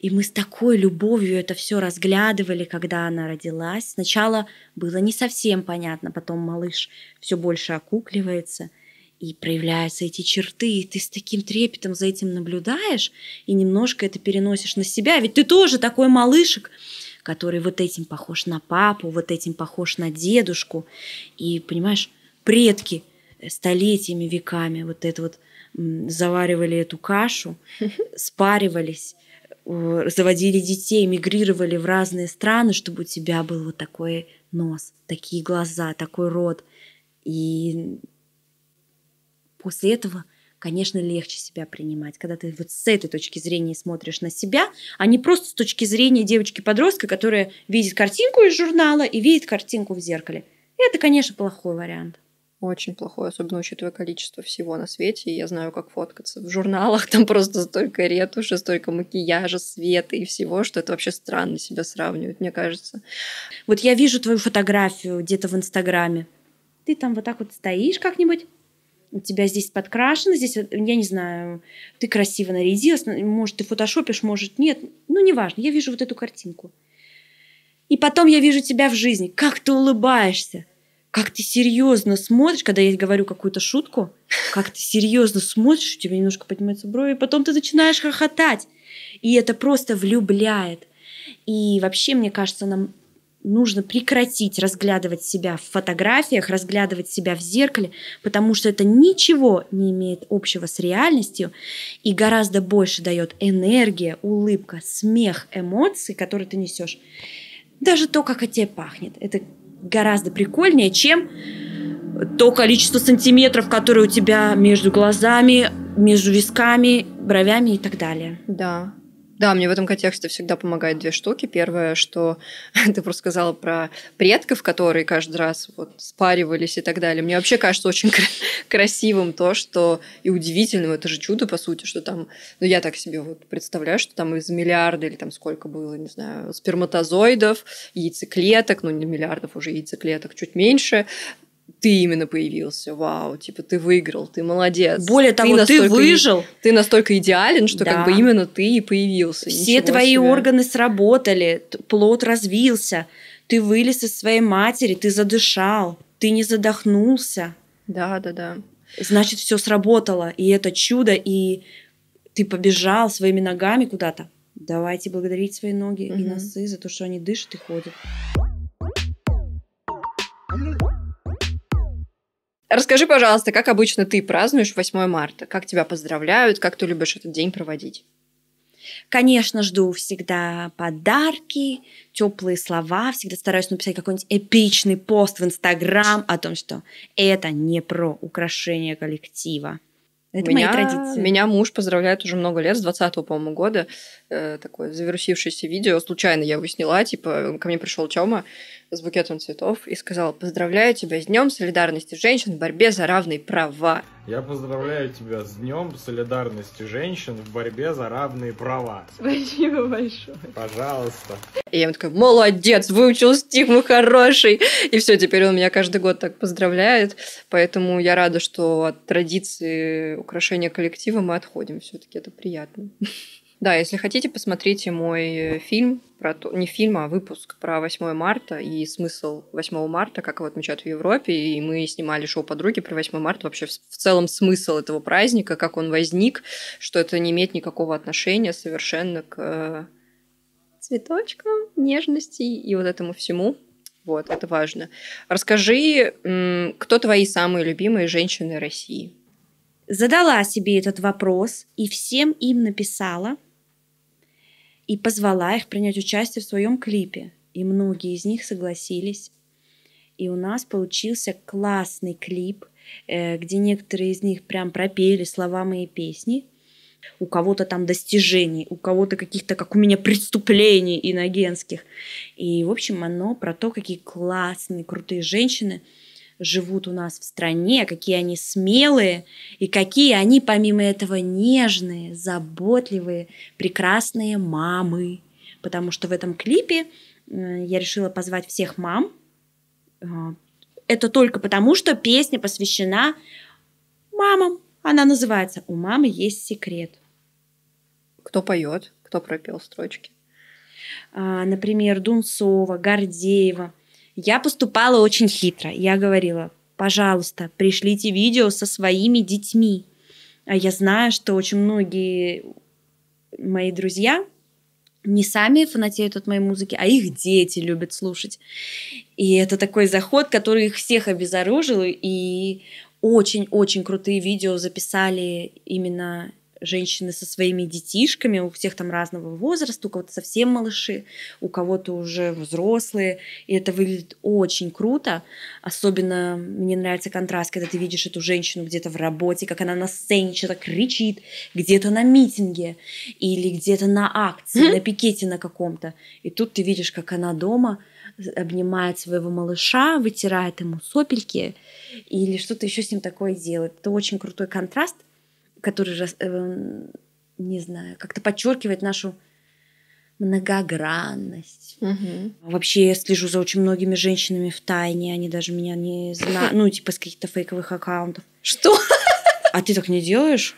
И мы с такой любовью это все разглядывали, когда она родилась. Сначала было не совсем понятно, потом малыш все больше окукливается и проявляются эти черты, и ты с таким трепетом за этим наблюдаешь и немножко это переносишь на себя, ведь ты тоже такой малышек, который вот этим похож на папу, вот этим похож на дедушку, и понимаешь, предки столетиями, веками вот это вот заваривали эту кашу, спаривались, заводили детей, мигрировали в разные страны, чтобы у тебя был вот такой нос, такие глаза, такой рот. И после этого, конечно, легче себя принимать, когда ты вот с этой точки зрения смотришь на себя, а не просто с точки зрения девочки-подростка, которая видит картинку из журнала и видит картинку в зеркале. Это, конечно, плохой вариант.
Очень плохой, особенно учитывая количество всего на свете. я знаю, как фоткаться. В журналах там просто столько ретуши, столько макияжа, света и всего, что это вообще странно себя сравнивать,
мне кажется. Вот я вижу твою фотографию где-то в Инстаграме. Ты там вот так вот стоишь как-нибудь, у тебя здесь подкрашено, здесь, я не знаю, ты красиво нарядилась, может, ты фотошопишь, может, нет. Ну, неважно, я вижу вот эту картинку. И потом я вижу тебя в жизни, как ты улыбаешься, как ты серьезно смотришь, когда я говорю какую-то шутку, как ты серьезно смотришь, у тебя немножко поднимаются брови, и потом ты начинаешь хохотать. И это просто влюбляет. И вообще, мне кажется, нам нужно прекратить разглядывать себя в фотографиях, разглядывать себя в зеркале, потому что это ничего не имеет общего с реальностью и гораздо больше дает энергия, улыбка, смех, эмоции, которые ты несешь. Даже то, как от тебя пахнет. Это гораздо прикольнее, чем то количество сантиметров, которые у тебя между глазами, между висками, бровями и так далее. Да, да, мне в этом контексте всегда помогают две штуки. Первое,
что ты просто сказала про предков, которые каждый раз вот спаривались и так далее. Мне вообще кажется очень красивым то, что и удивительным, это же чудо, по сути, что там, ну я так себе вот представляю, что там из миллиарда или там сколько было, не знаю, сперматозоидов, яйцеклеток, ну не миллиардов уже яйцеклеток, чуть меньше, ты именно появился, вау, типа ты выиграл, ты молодец. Более того, ты, ты выжил. Ты настолько идеален, что да. как бы именно ты и появился. Все твои себе. органы
сработали, плод развился, ты вылез из своей матери, ты задышал, ты не задохнулся. Да, да, да. Значит, все сработало, и это чудо, и ты побежал своими ногами куда-то. Давайте благодарить свои ноги угу. и носы за то, что они дышат и ходят.
Расскажи, пожалуйста, как обычно ты празднуешь 8 марта? Как тебя поздравляют? Как ты любишь
этот день проводить? Конечно, жду всегда подарки, теплые слова. Всегда стараюсь написать какой-нибудь эпичный пост в Инстаграм о том, что это не про украшение коллектива. Это меня, мои традиции. Меня муж поздравляет
уже много лет, с 20-го, по-моему, года. Э, такое завирусившееся видео. Случайно я его сняла. Типа, ко мне пришел Тёма с букетом цветов и сказал, поздравляю тебя с Днем солидарности женщин в борьбе за равные права. Я поздравляю тебя с Днем солидарности женщин в борьбе за равные права. Спасибо большое. Пожалуйста. И я ему такая, молодец, выучил стих, мой хороший. И все, теперь он меня каждый год так поздравляет. Поэтому я рада, что от традиции украшения коллектива мы отходим. Все-таки это приятно. Да, если хотите, посмотрите мой э, фильм про то, не фильм, а выпуск про 8 марта и смысл 8 марта, как его отмечают в Европе. И мы снимали шоу «Подруги» про 8 марта. Вообще в целом смысл этого праздника, как он возник, что это не имеет никакого отношения совершенно к э, цветочкам, нежности и вот этому всему. Вот, это важно. Расскажи, кто твои
самые любимые женщины России? Задала себе этот вопрос и всем им написала – и позвала их принять участие в своем клипе. И многие из них согласились. И у нас получился классный клип, э, где некоторые из них прям пропели слова моей песни. У кого-то там достижений, у кого-то каких-то, как у меня, преступлений иногенских. И, в общем, оно про то, какие классные, крутые женщины – живут у нас в стране, какие они смелые и какие они, помимо этого, нежные, заботливые, прекрасные мамы. Потому что в этом клипе э, я решила позвать всех мам. Э, это только потому, что песня посвящена мамам. Она называется «У мамы есть секрет». Кто поет? Кто пропел строчки? А, например, Дунцова, Гордеева – я поступала очень хитро. Я говорила, пожалуйста, пришлите видео со своими детьми. А Я знаю, что очень многие мои друзья не сами фанатеют от моей музыки, а их дети любят слушать. И это такой заход, который их всех обезоружил, и очень-очень крутые видео записали именно женщины со своими детишками, у всех там разного возраста, у кого-то совсем малыши, у кого-то уже взрослые, и это выглядит очень круто. Особенно мне нравится контраст, когда ты видишь эту женщину где-то в работе, как она на сцене что-то кричит, где-то на митинге или где-то на акции, на пикете на каком-то. И тут ты видишь, как она дома обнимает своего малыша, вытирает ему сопельки или что-то еще с ним такое делает. Это очень крутой контраст – который, э, не знаю, как-то подчеркивает нашу многогранность. Угу. Вообще я слежу за очень многими женщинами в тайне, они даже меня не знают, ну типа с каких-то фейковых аккаунтов. Что? А ты так не делаешь?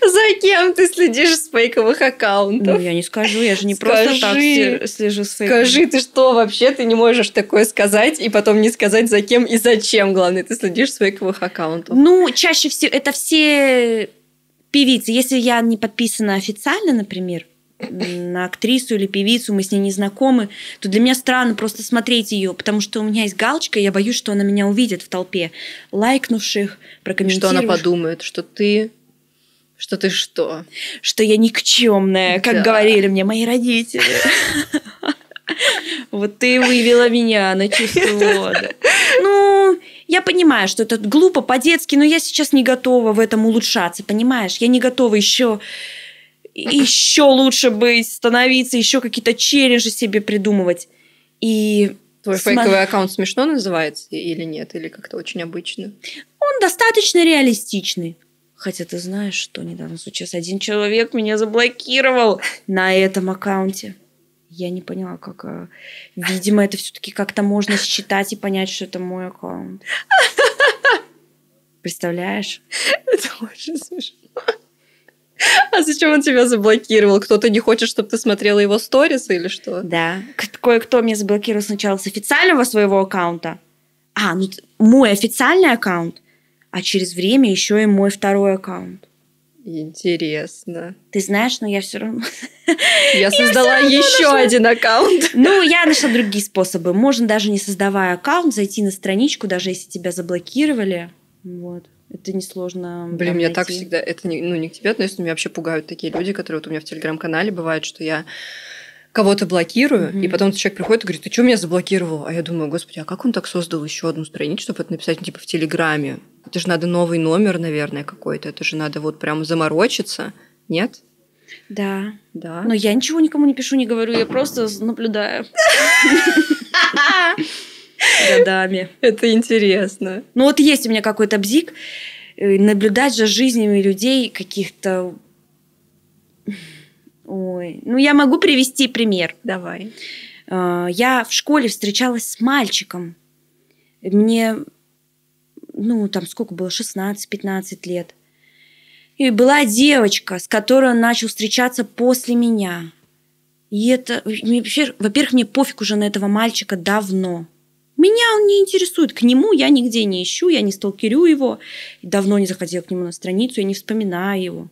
За кем ты следишь с фейковых аккаунтов? Ну, я не скажу, я же не скажи, просто так слежу с фейковых. Скажи,
ты что вообще, ты не можешь такое сказать и потом не сказать, за кем и зачем, главное, ты следишь с фейковых аккаунтов.
Ну, чаще всего это все певицы. Если я не подписана официально, например, на актрису или певицу, мы с ней не знакомы, то для меня странно просто смотреть ее, потому что у меня есть галочка, и я боюсь, что она меня увидит в толпе лайкнувших, прокомментировавших. Что она подумает, что ты что ты что? Что я никчемная, как да. говорили мне мои родители. Вот ты вывела меня на чистую Ну, я понимаю, что это глупо, по-детски, но я сейчас не готова в этом улучшаться, понимаешь? Я не готова еще еще лучше быть, становиться, еще какие-то челленджи себе придумывать. И Твой Сма... фейковый аккаунт
смешно называется или нет? Или как-то очень
обычно? Он достаточно реалистичный. Хотя ты знаешь, что недавно случилось. Один человек меня заблокировал на этом аккаунте. Я не поняла, как... Э, видимо, это все-таки как-то можно считать и понять, что это мой аккаунт. Представляешь?
Это очень смешно.
А зачем он тебя заблокировал? Кто-то не хочет, чтобы ты смотрела его сторис или что? Да. Кое-кто меня заблокировал сначала с официального своего аккаунта. А, ну мой официальный аккаунт а через время еще и мой второй аккаунт. Интересно. Ты знаешь, но я все равно... Я создала я еще нашла... один аккаунт. Ну, я нашла другие способы. Можно даже не создавая аккаунт, зайти на страничку, даже если тебя заблокировали. Вот. Это несложно. Блин, меня так всегда...
Это не, ну, не
к тебе относится, но меня вообще
пугают такие люди, которые вот у меня в Телеграм-канале бывают, что я кого-то блокирую, mm-hmm. и потом этот человек приходит и говорит, ты что меня заблокировал? А я думаю, господи, а как он так создал еще одну страницу, чтобы это написать ну, типа в Телеграме? Это же надо новый номер, наверное, какой-то. Это же надо вот прямо заморочиться.
Нет? Да. Да. Но я ничего никому не пишу, не говорю, я просто наблюдаю. Годами. Это интересно. Ну вот есть у меня какой-то бзик. Э, наблюдать за жизнями людей каких-то Ой, ну я могу привести пример. Давай. Э, я в школе встречалась с мальчиком. Мне, ну, там сколько было, 16-15 лет. И была девочка, с которой он начал встречаться после меня. И это... вообще, Во-первых, мне пофиг уже на этого мальчика давно. Меня он не интересует. К нему я нигде не ищу, я не сталкерю его. Давно не заходила к нему на страницу, я не вспоминаю его.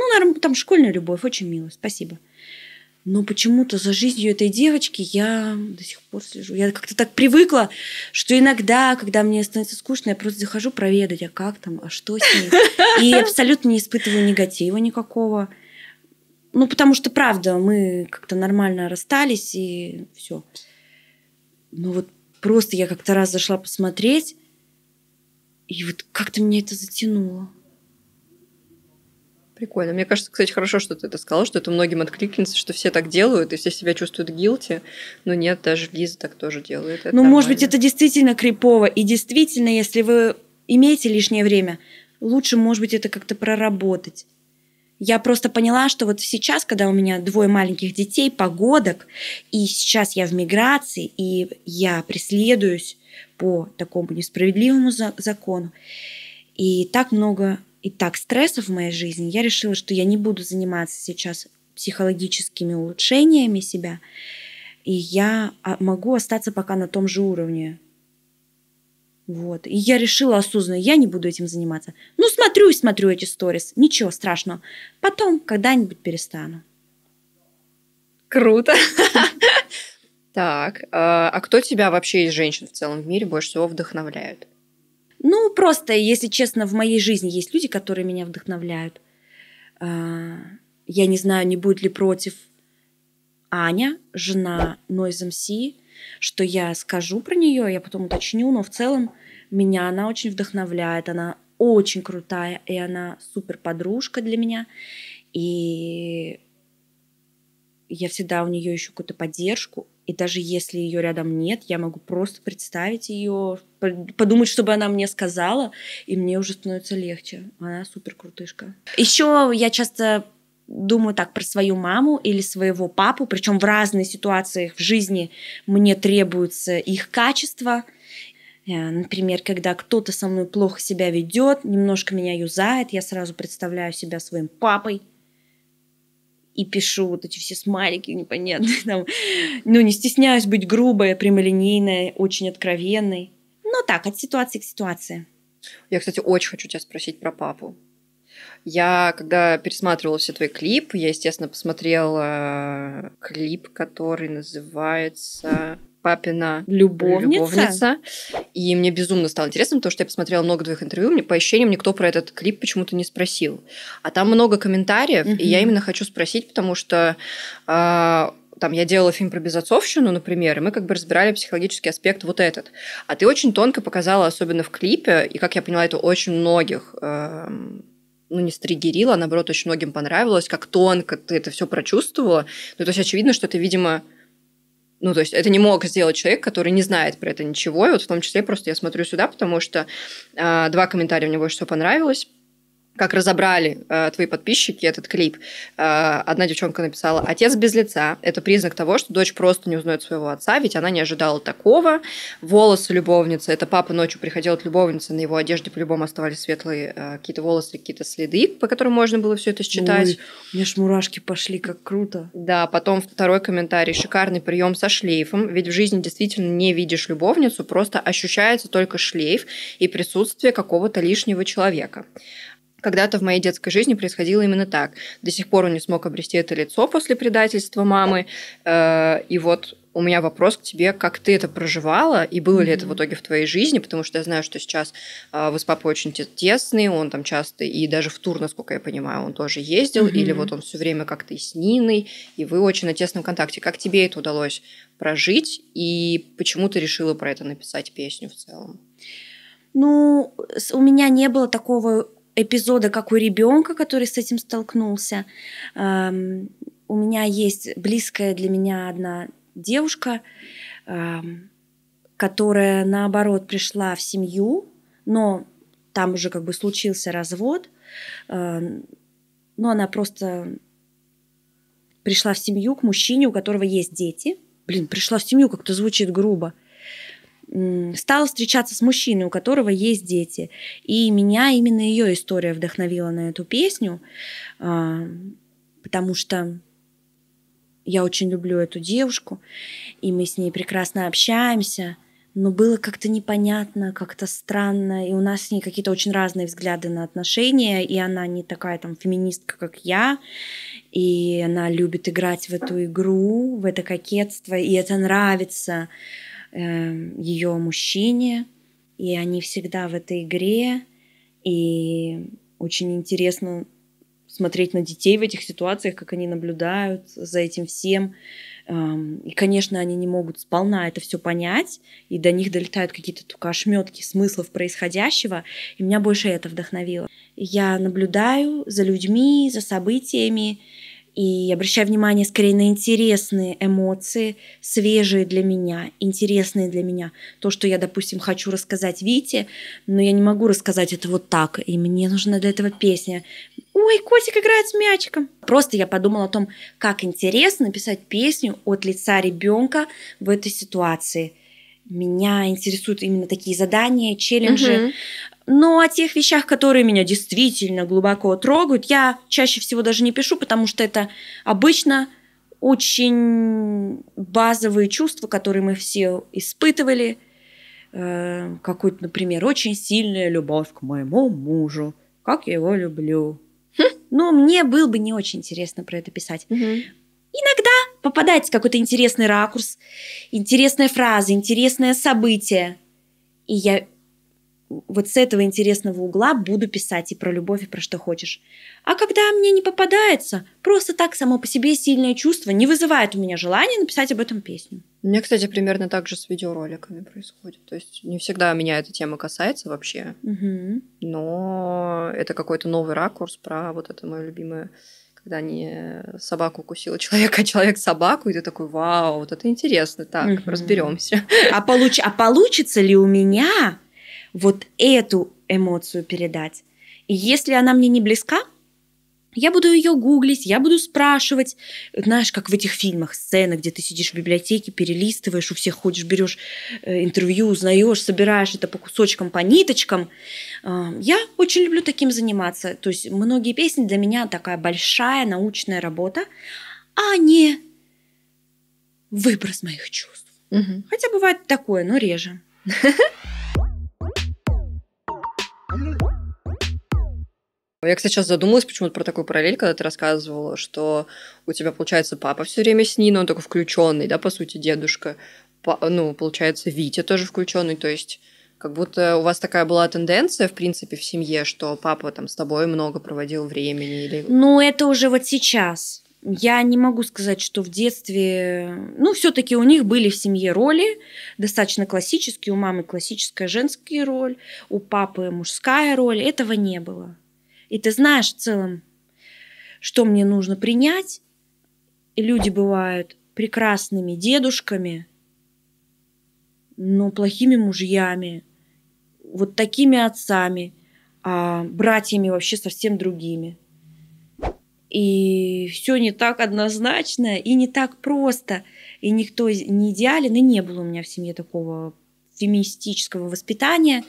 Ну, наверное, там школьная любовь, очень мило, спасибо. Но почему-то за жизнью этой девочки я до сих пор слежу. Я как-то так привыкла, что иногда, когда мне становится скучно, я просто захожу проведать, а как там, а что с ней. И абсолютно не испытываю негатива никакого. Ну, потому что, правда, мы как-то нормально расстались, и все. Но вот просто я как-то раз зашла посмотреть, и вот как-то меня это затянуло. Прикольно. Мне кажется,
кстати, хорошо, что ты это сказал, что это многим откликнется, что все так делают, и все себя чувствуют гилти. Но нет, даже Лиза так тоже делает. Это ну, нормально. может быть,
это действительно крипово. И действительно, если вы имеете лишнее время, лучше, может быть, это как-то проработать. Я просто поняла, что вот сейчас, когда у меня двое маленьких детей, погодок, и сейчас я в миграции, и я преследуюсь по такому несправедливому закону, и так много и так стрессов в моей жизни, я решила, что я не буду заниматься сейчас психологическими улучшениями себя, и я а, могу остаться пока на том же уровне. Вот. И я решила осознанно, я не буду этим заниматься. Ну, смотрю и смотрю эти сторис. Ничего страшного. Потом когда-нибудь перестану. Круто.
Так, а, а кто тебя вообще из женщин в целом в мире больше всего вдохновляет?
Ну, просто, если честно, в моей жизни есть люди, которые меня вдохновляют. А, я не знаю, не будет ли против Аня, жена Noise MC, что я скажу про нее, я потом уточню, но в целом меня она очень вдохновляет, она очень крутая, и она супер подружка для меня. И я всегда у нее ищу какую-то поддержку, и даже если ее рядом нет, я могу просто представить ее, подумать, чтобы она мне сказала, и мне уже становится легче. Она супер крутышка. Еще я часто думаю так про свою маму или своего папу, причем в разных ситуациях в жизни мне требуется их качество. Э, например, когда кто-то со мной плохо себя ведет, немножко меня юзает, я сразу представляю себя своим папой, и пишу вот эти все смайлики непонятные. Там. Ну, не стесняюсь быть грубой, прямолинейной, очень откровенной. Но ну так, от ситуации к ситуации. Я, кстати, очень хочу тебя спросить про папу.
Я, когда пересматривала все твой клип, я, естественно, посмотрела э, клип, который называется папина любовница. любовница. И мне безумно стало интересно, потому что я посмотрела много твоих интервью, мне по ощущениям никто про этот клип почему-то не спросил. А там много комментариев, угу. и я именно хочу спросить, потому что э, там я делала фильм про безотцовщину, например, и мы как бы разбирали психологический аспект вот этот. А ты очень тонко показала, особенно в клипе, и как я поняла, это очень многих э, ну, не стригерила, а наоборот, очень многим понравилось, как тонко ты это все прочувствовала. Ну, то есть очевидно, что это видимо, ну, то есть это не мог сделать человек, который не знает про это ничего. И вот в том числе просто я смотрю сюда, потому что э, два комментария у него, всего понравилось как разобрали э, твои подписчики этот клип. Э, одна девчонка написала «Отец без лица». Это признак того, что дочь просто не узнает своего отца, ведь она не ожидала такого. Волосы любовницы. Это папа ночью приходил от любовницы, на его одежде по-любому оставались светлые э, какие-то волосы, какие-то следы, по которым можно было все это считать. Ой, у меня ж мурашки пошли, как круто. Да, потом второй комментарий. Шикарный прием со шлейфом, ведь в жизни действительно не видишь любовницу, просто ощущается только шлейф и присутствие какого-то лишнего человека когда-то в моей детской жизни происходило именно так. До сих пор он не смог обрести это лицо после предательства мамы. Э, и вот у меня вопрос к тебе, как ты это проживала, и было mm-hmm. ли это в итоге в твоей жизни, потому что я знаю, что сейчас э, вы с папой очень тесные, он там часто, и даже в тур, насколько я понимаю, он тоже ездил, mm-hmm. или вот он все время как-то и с Ниной, и вы очень на тесном контакте. Как тебе это удалось прожить, и почему ты решила про это написать песню в целом?
Ну, у меня не было такого эпизода, как у ребенка, который с этим столкнулся. Эм, у меня есть близкая для меня одна девушка, эм, которая, наоборот, пришла в семью, но там уже как бы случился развод, эм, но она просто пришла в семью к мужчине, у которого есть дети. Блин, пришла в семью как-то звучит грубо стала встречаться с мужчиной, у которого есть дети. И меня именно ее история вдохновила на эту песню, а, потому что я очень люблю эту девушку, и мы с ней прекрасно общаемся, но было как-то непонятно, как-то странно, и у нас с ней какие-то очень разные взгляды на отношения, и она не такая там феминистка, как я, и она любит играть в эту игру, в это кокетство, и это нравится. Эм, ее мужчине, и они всегда в этой игре, и очень интересно смотреть на детей в этих ситуациях, как они наблюдают за этим всем. Эм, и, конечно, они не могут сполна это все понять, и до них долетают какие-то только ошметки смыслов происходящего, и меня больше это вдохновило. Я наблюдаю за людьми, за событиями, и обращаю внимание скорее на интересные эмоции, свежие для меня, интересные для меня. То, что я, допустим, хочу рассказать Вите, но я не могу рассказать это вот так, и мне нужна для этого песня. Ой, котик играет с мячиком. Просто я подумала о том, как интересно написать песню от лица ребенка в этой ситуации. Меня интересуют именно такие задания, челленджи. Uh-huh. Но о тех вещах, которые меня действительно глубоко трогают, я чаще всего даже не пишу, потому что это обычно очень базовые чувства, которые мы все испытывали. Э, какую-то, например, очень сильная любовь к моему мужу. Как я его люблю. Хм, Но ну, мне было бы не очень интересно про это писать. Угу. Иногда попадается какой-то интересный ракурс, интересная фраза, интересное событие. И я вот с этого интересного угла буду писать и про любовь, и про что хочешь. А когда мне не попадается, просто так само по себе сильное чувство не вызывает у меня желания написать об этом песню. Мне, кстати, примерно так же с видеороликами происходит. То
есть не всегда меня эта тема касается вообще, угу. но это какой-то новый ракурс про вот это мое любимое когда не собаку укусила человека, а человек собаку, и ты такой, вау, вот это интересно, так, угу. разберемся.
А, получ... а получится ли у меня вот эту эмоцию передать. И если она мне не близка, я буду ее гуглить, я буду спрашивать. Знаешь, как в этих фильмах сцены, где ты сидишь в библиотеке, перелистываешь, у всех ходишь, берешь э, интервью, узнаешь, собираешь это по кусочкам, по ниточкам. А, я очень люблю таким заниматься. То есть многие песни для меня такая большая научная работа, а не выброс моих чувств. Угу. Хотя бывает такое, но реже.
Я, кстати, сейчас задумалась почему-то про такую параллель, когда ты рассказывала, что у тебя, получается, папа все время с но он такой включенный, да, по сути, дедушка. По, ну, получается, Витя тоже включенный, то есть как будто у вас такая была тенденция, в принципе, в семье, что папа там с тобой много проводил времени или...
Ну, это уже вот сейчас. Я не могу сказать, что в детстве... Ну, все таки у них были в семье роли, достаточно классические. У мамы классическая женская роль, у папы мужская роль. Этого не было. И ты знаешь в целом, что мне нужно принять. люди бывают прекрасными дедушками, но плохими мужьями, вот такими отцами, а братьями вообще совсем другими. И все не так однозначно и не так просто. И никто не идеален, и не было у меня в семье такого феминистического воспитания.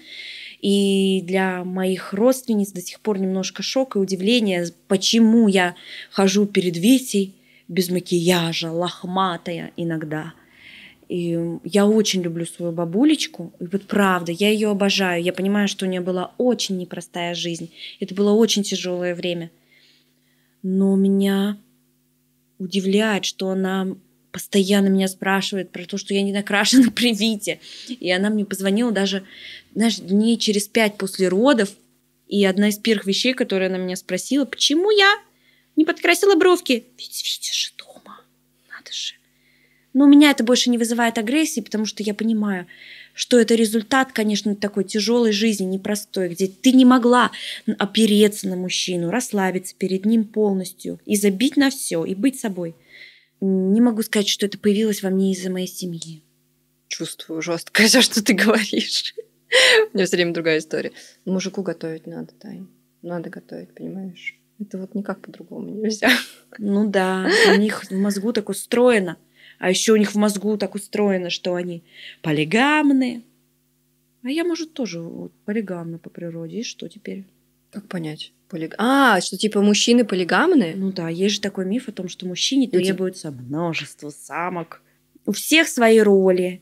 И для моих родственниц до сих пор немножко шок и удивление, почему я хожу перед Витей без макияжа, лохматая иногда. И я очень люблю свою бабулечку. И вот правда, я ее обожаю. Я понимаю, что у нее была очень непростая жизнь. Это было очень тяжелое время. Но меня удивляет, что она постоянно меня спрашивает про то, что я не накрашена при Вите. И она мне позвонила даже знаешь, дней через пять после родов, и одна из первых вещей, которая она меня спросила, почему я не подкрасила бровки? Ведь видишь дома, надо же. Но у меня это больше не вызывает агрессии, потому что я понимаю, что это результат, конечно, такой тяжелой жизни, непростой, где ты не могла опереться на мужчину, расслабиться перед ним полностью и забить на все, и быть собой. Не могу сказать, что это появилось во мне из-за моей семьи.
Чувствую жестко все, что ты говоришь.
У меня все время другая история. Мужику готовить надо, Тань. Надо готовить, понимаешь? Это вот никак по-другому нельзя. Ну да, у них в мозгу так устроено. А еще у них в мозгу так устроено, что они полигамны. А я, может, тоже вот, полигамна по природе. И что теперь? Как понять? Полиг... А, что типа мужчины полигамны? Ну да, есть же такой миф о том, что мужчине Люди... требуется множество самок. У всех свои роли.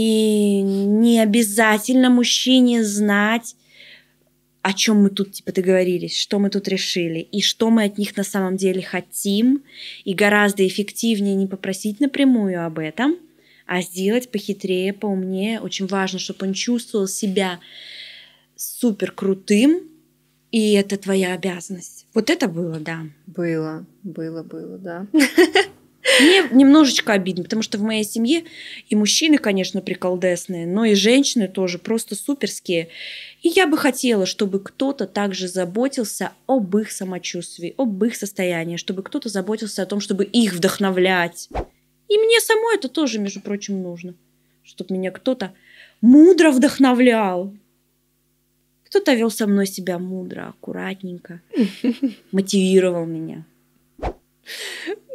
И не обязательно мужчине знать, о чем мы тут типа договорились, что мы тут решили и что мы от них на самом деле хотим. И гораздо эффективнее не попросить напрямую об этом, а сделать похитрее, поумнее. Очень важно, чтобы он чувствовал себя супер крутым, и это твоя обязанность. Вот это было, да. Было, было, было, да. Мне немножечко обидно, потому что в моей семье и мужчины, конечно, приколдесные, но и женщины тоже просто суперские. И я бы хотела, чтобы кто-то также заботился об их самочувствии, об их состоянии, чтобы кто-то заботился о том, чтобы их вдохновлять. И мне самой это тоже, между прочим, нужно, чтобы меня кто-то мудро вдохновлял. Кто-то вел со мной себя мудро, аккуратненько, мотивировал меня.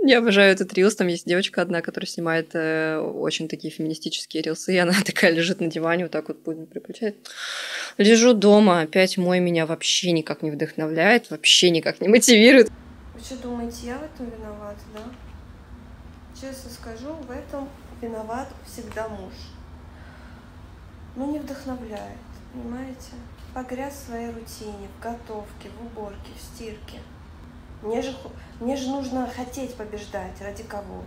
Я обожаю этот рилс. Там есть девочка одна, которая снимает э, очень такие феминистические рилсы. И она такая лежит на диване, вот так вот пульт переключает. Лежу дома, опять мой меня вообще никак не вдохновляет, вообще никак не мотивирует.
Вы что думаете, я в этом виновата, да? Честно скажу, в этом виноват всегда муж. Ну, не вдохновляет, понимаете? Погряз в своей рутине, в готовке, в уборке, в стирке – мне же, мне же нужно хотеть побеждать. Ради кого?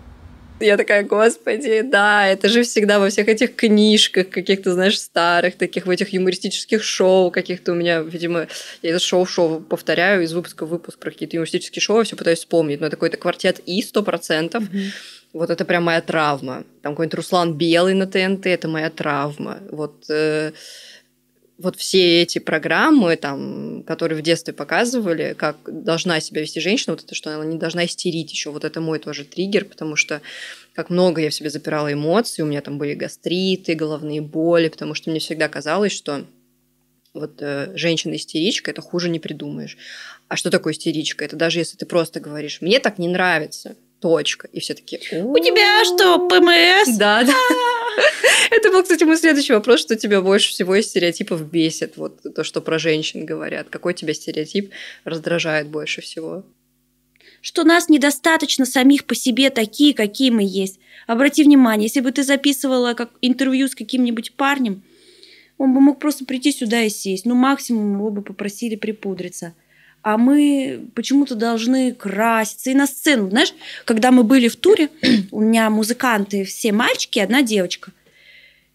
Я такая, господи, да, это же всегда во всех этих книжках каких-то, знаешь, старых, таких в этих юмористических шоу каких-то у меня, видимо, я это шоу-шоу повторяю из выпуска в выпуск про какие-то юмористические шоу, я все пытаюсь вспомнить, но такой-то квартет И 100%. Mm-hmm. Вот это прям моя травма. Там какой-нибудь Руслан Белый на ТНТ, это моя травма. Вот э, вот все эти программы, там, которые в детстве показывали, как должна себя вести женщина, вот это, что она не должна истерить еще, вот это мой тоже триггер, потому что как много я в себе запирала эмоций, у меня там были гастриты, головные боли, потому что мне всегда казалось, что вот э, женщина-истеричка, это хуже не придумаешь. А что такое истеричка? Это даже если ты просто говоришь, мне так не нравится, точка. И все таки у
тебя что, ПМС? Да, да.
Это был, кстати, мой следующий вопрос, что тебя больше всего из стереотипов бесит, вот то, что про
женщин говорят. Какой тебя стереотип раздражает больше всего? Что нас недостаточно самих по себе такие, какие мы есть. Обрати внимание, если бы ты записывала как интервью с каким-нибудь парнем, он бы мог просто прийти сюда и сесть. Ну, максимум его бы попросили припудриться – а мы почему-то должны краситься и на сцену. Знаешь, когда мы были в туре, у меня музыканты все мальчики, одна девочка.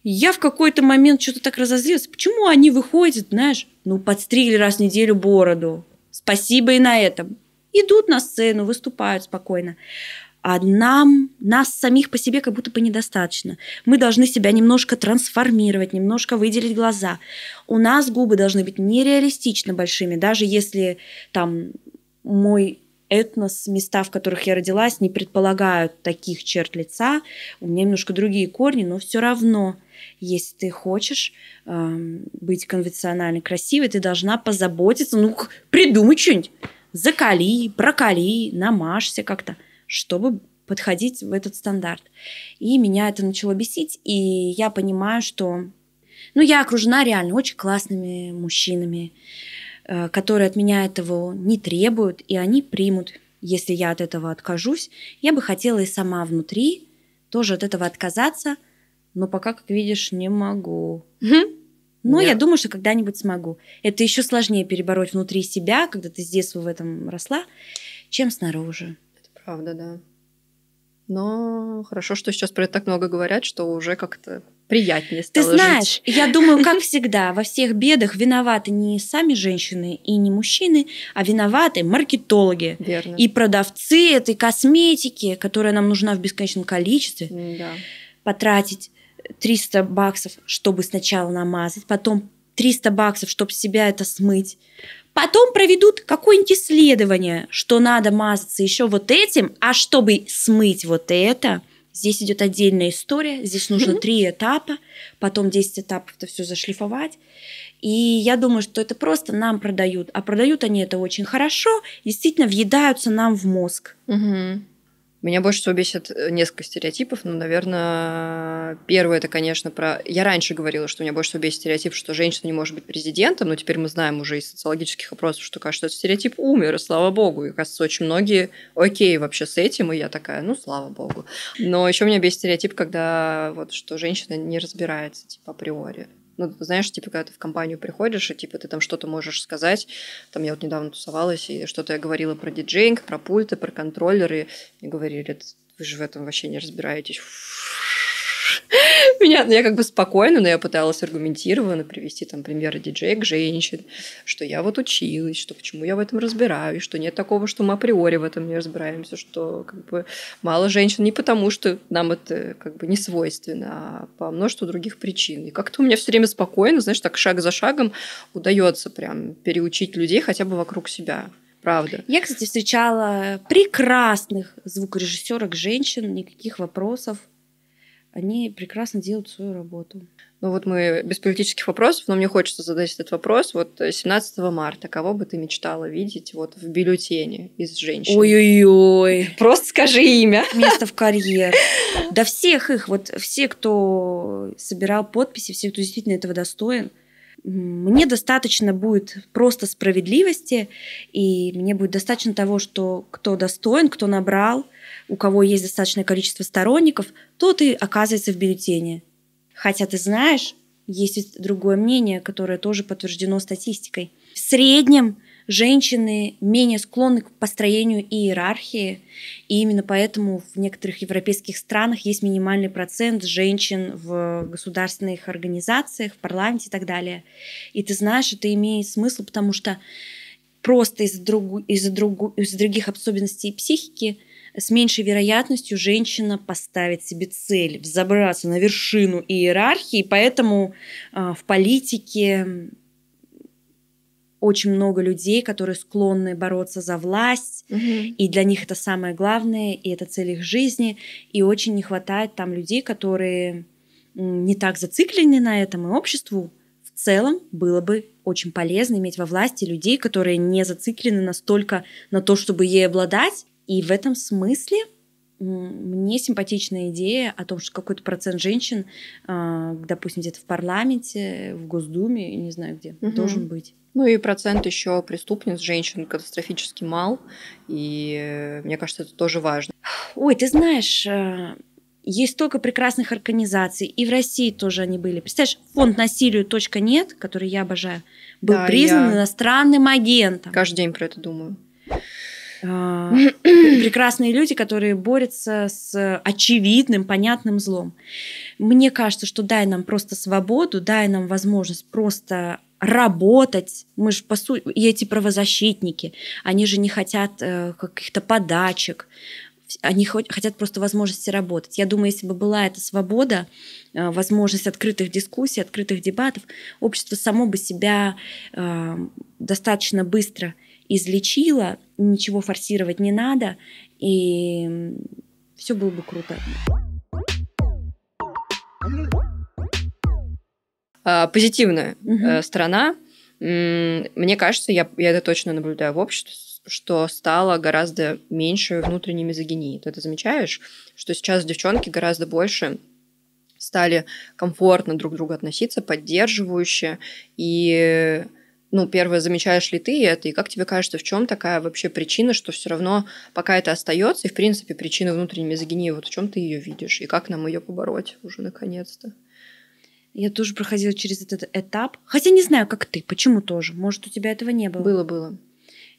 Я в какой-то момент что-то так разозлилась. Почему они выходят, знаешь, ну, подстригли раз в неделю бороду. Спасибо и на этом. Идут на сцену, выступают спокойно а нам, нас самих по себе как будто бы недостаточно. Мы должны себя немножко трансформировать, немножко выделить глаза. У нас губы должны быть нереалистично большими, даже если там мой этнос, места, в которых я родилась, не предполагают таких черт лица. У меня немножко другие корни, но все равно, если ты хочешь э, быть конвенционально красивой, ты должна позаботиться, ну, придумай что-нибудь. Закали, прокали, намажься как-то чтобы подходить в этот стандарт. И меня это начало бесить, и я понимаю, что... Ну, я окружена реально очень классными мужчинами, э, которые от меня этого не требуют, и они примут, если я от этого откажусь. Я бы хотела и сама внутри тоже от этого отказаться, но пока, как видишь, не могу. Но да. я думаю, что когда-нибудь смогу. Это еще сложнее перебороть внутри себя, когда ты с детства в этом росла, чем снаружи. Правда, да. Но хорошо, что сейчас про это так много говорят, что уже как-то приятнее стало Ты знаешь, жить. я думаю, как всегда, во всех бедах виноваты не сами женщины и не мужчины, а виноваты маркетологи Верно. и продавцы этой косметики, которая нам нужна в бесконечном количестве. Да. Потратить 300 баксов, чтобы сначала намазать, потом 300 баксов, чтобы себя это смыть, Потом проведут какое-нибудь исследование, что надо мазаться еще вот этим, а чтобы смыть вот это, здесь идет отдельная история, здесь нужно три этапа, потом 10 этапов это все зашлифовать. И я думаю, что это просто нам продают. А продают они это очень хорошо, действительно въедаются нам в мозг. Угу.
Меня больше всего бесит э, несколько стереотипов, но, наверное, первое это, конечно, про... Я раньше говорила, что меня больше всего бесит стереотип, что женщина не может быть президентом, но теперь мы знаем уже из социологических опросов, что, кажется, этот стереотип умер, и слава богу. И, кажется, очень многие окей вообще с этим, и я такая, ну, слава богу. Но еще меня бесит стереотип, когда вот, что женщина не разбирается, типа, априори. Ну, знаешь, типа, когда ты в компанию приходишь, и типа ты там что-то можешь сказать. Там я вот недавно тусовалась, и что-то я говорила про диджейнг, про пульты, про контроллеры. И говорили, вы же в этом вообще не разбираетесь. Меня, ну, я как бы спокойно, но я пыталась аргументированно привести там примеры к женщин, что я вот училась, что почему я в этом разбираюсь, что нет такого, что мы априори в этом не разбираемся, что как бы мало женщин не потому, что нам это как бы не свойственно, а по множеству других причин. И как-то у меня все время спокойно, знаешь, так шаг за шагом удается
прям переучить людей хотя бы вокруг себя правда. Я, кстати, встречала прекрасных звукорежиссерок женщин, никаких вопросов они прекрасно делают свою работу.
Ну вот мы без политических вопросов, но мне хочется задать этот вопрос. Вот 17 э, марта, кого бы ты мечтала видеть вот в бюллетене из женщин?
Ой-ой-ой. Просто скажи имя. Место в карьер. Да всех их, вот все, кто собирал подписи, все, кто действительно этого достоин, мне достаточно будет просто справедливости, и мне будет достаточно того, что кто достоин, кто набрал – у кого есть достаточное количество сторонников, тот и оказывается в бюллетене. Хотя ты знаешь, есть другое мнение, которое тоже подтверждено статистикой. В среднем женщины менее склонны к построению иерархии, и именно поэтому в некоторых европейских странах есть минимальный процент женщин в государственных организациях, в парламенте и так далее. И ты знаешь, это имеет смысл, потому что просто из-за друг, из друг, из других особенностей психики – с меньшей вероятностью женщина поставит себе цель взобраться на вершину иерархии, поэтому а, в политике очень много людей, которые склонны бороться за власть, угу. и для них это самое главное, и это цель их жизни, и очень не хватает там людей, которые не так зациклены на этом, и обществу в целом было бы очень полезно иметь во власти людей, которые не зациклены настолько на то, чтобы ей обладать, и в этом смысле мне симпатичная идея о том, что какой-то процент женщин, а, допустим, где-то в парламенте, в Госдуме, не знаю где, угу. должен быть.
Ну и процент еще преступниц женщин катастрофически мал, и э, мне кажется, это тоже важно.
Ой, ты знаешь, э, есть столько прекрасных организаций, и в России тоже они были. Представляешь, фонд насилию нет, который я обожаю, был да, признан я... иностранным агентом. Каждый день про это думаю. А, прекрасные люди, которые борются с очевидным, понятным злом. Мне кажется, что дай нам просто свободу, дай нам возможность просто работать. Мы же, по сути, и эти правозащитники, они же не хотят э, каких-то подачек, они хотят просто возможности работать. Я думаю, если бы была эта свобода, э, возможность открытых дискуссий, открытых дебатов, общество само бы себя э, достаточно быстро излечила, ничего форсировать не надо, и все было бы круто.
А, позитивная угу. сторона. Мне кажется, я, я это точно наблюдаю в обществе, что стало гораздо меньше внутренней мизогинии. Ты это замечаешь, что сейчас девчонки гораздо больше стали комфортно друг к другу относиться, поддерживающие и ну, первое, замечаешь ли ты это, и как тебе кажется, в чем такая вообще причина, что все равно пока это остается, и, в принципе, причина внутренней мизогинии, вот в чем ты ее видишь, и как нам ее побороть уже наконец-то?
Я тоже проходила через этот этап, хотя не знаю, как ты, почему тоже, может, у тебя этого не было. Было, было.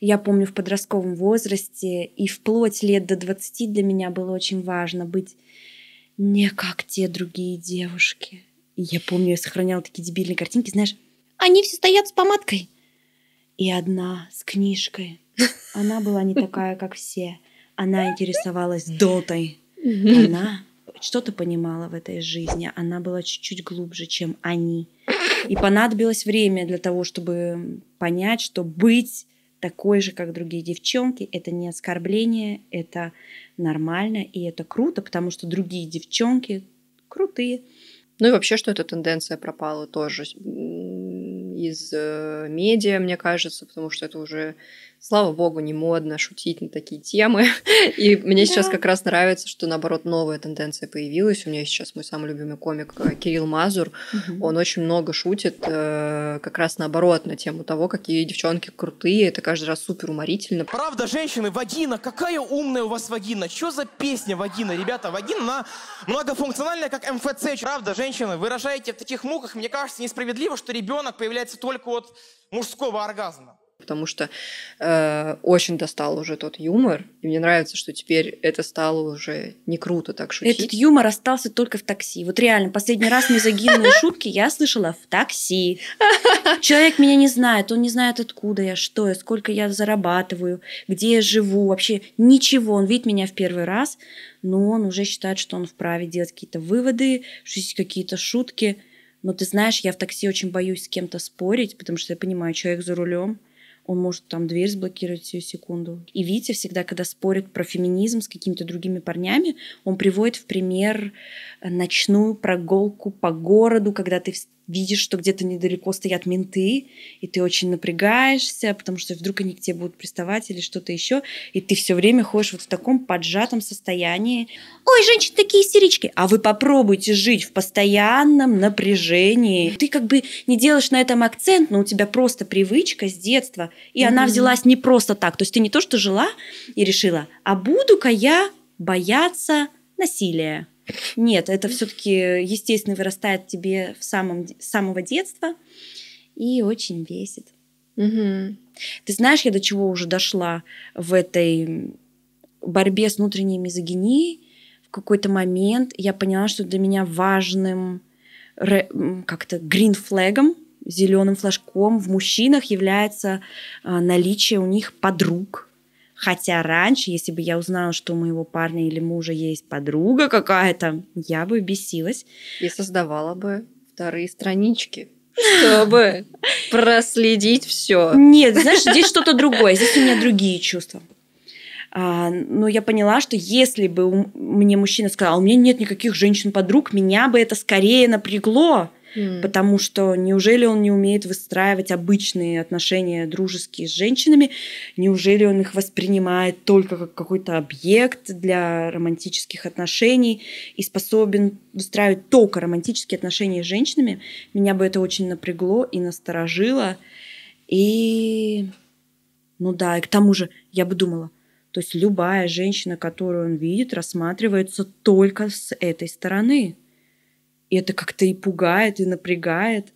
Я помню в подростковом возрасте, и вплоть лет до 20 для меня было очень важно быть не как те другие девушки. я помню, я сохраняла такие дебильные картинки, знаешь, они все стоят с помадкой. И одна с книжкой. Она была не такая, как все. Она интересовалась дотой. Она что-то понимала в этой жизни. Она была чуть-чуть глубже, чем они. И понадобилось время для того, чтобы понять, что быть такой же, как другие девчонки, это не оскорбление, это нормально и это круто, потому что другие девчонки крутые.
Ну и вообще, что эта тенденция пропала тоже из э, медиа, мне кажется, потому что это уже слава богу, не модно шутить на такие темы. И мне сейчас как раз нравится, что наоборот новая тенденция появилась. У меня сейчас мой самый любимый комик э, Кирилл Мазур. Он очень много шутит э, как раз наоборот на тему того, какие девчонки крутые. Это каждый раз супер уморительно.
Правда, женщины, вагина, какая умная у вас
вагина. Что за песня вагина? Ребята, вагина, она многофункциональная, как МФЦ. Правда, женщины, выражаете в таких муках, мне кажется, несправедливо, что ребенок появляется только от мужского оргазма потому что э, очень достал уже тот юмор, и мне нравится, что теперь это стало уже не круто так шутить. Этот
юмор остался только в такси. Вот реально, последний раз мизогинные шутки я слышала в такси. Человек меня не знает, он не знает, откуда я, что я, сколько я зарабатываю, где я живу, вообще ничего. Он видит меня в первый раз, но он уже считает, что он вправе делать какие-то выводы, шутить какие-то шутки. Но ты знаешь, я в такси очень боюсь с кем-то спорить, потому что я понимаю, человек за рулем он может там дверь сблокировать всю секунду. И Витя всегда, когда спорит про феминизм с какими-то другими парнями, он приводит в пример э, ночную прогулку по городу, когда ты видишь, что где-то недалеко стоят менты, и ты очень напрягаешься, потому что вдруг они к тебе будут приставать или что-то еще, и ты все время ходишь вот в таком поджатом состоянии. Ой, женщины такие истерички. А вы попробуйте жить в постоянном напряжении. Ты как бы не делаешь на этом акцент, но у тебя просто привычка с детства, и mm-hmm. она взялась не просто так. То есть ты не то, что жила и решила, а буду-ка я бояться насилия нет, это все-таки э, естественно вырастает тебе в самом, с самого детства и очень бесит. Угу. Ты знаешь, я до чего уже дошла в этой борьбе с внутренней мизогинией? В какой-то момент я поняла, что для меня важным как-то green флагом, зеленым флажком в мужчинах является а, наличие у них подруг, Хотя раньше, если бы я узнала, что у моего парня или мужа есть подруга какая-то, я бы бесилась. И создавала бы вторые странички чтобы проследить все. Нет, знаешь, здесь что-то другое, здесь у меня другие чувства. А, но я поняла, что если бы у, мне мужчина сказал, «А у меня нет никаких женщин-подруг, меня бы это скорее напрягло, потому что неужели он не умеет выстраивать обычные отношения дружеские с женщинами, неужели он их воспринимает только как какой-то объект для романтических отношений и способен выстраивать только романтические отношения с женщинами, меня бы это очень напрягло и насторожило. И ну да, и к тому же я бы думала, то есть любая женщина, которую он видит, рассматривается только с этой стороны. И это как-то и пугает, и напрягает.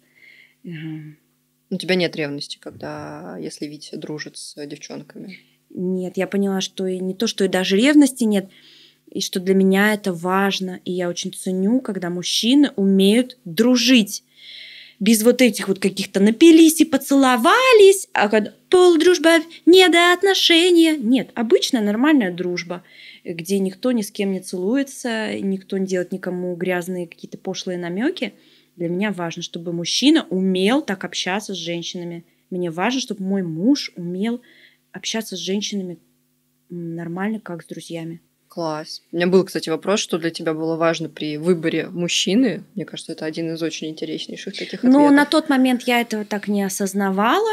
У тебя нет ревности, когда, если Витя дружит с девчонками? Нет, я поняла, что и не то, что и даже ревности нет, и что для меня это важно. И я очень ценю, когда мужчины умеют дружить. Без вот этих вот каких-то напились и поцеловались, а когда пол дружба не до отношения. Нет, обычная нормальная дружба где никто ни с кем не целуется, никто не делает никому грязные какие-то пошлые намеки. Для меня важно, чтобы мужчина умел так общаться с женщинами. Мне важно, чтобы мой муж умел общаться с женщинами нормально, как с друзьями. Класс.
У меня был, кстати, вопрос, что для тебя было важно при выборе мужчины. Мне кажется, это один из
очень интереснейших таких ответов. Ну, на тот момент я этого так не осознавала,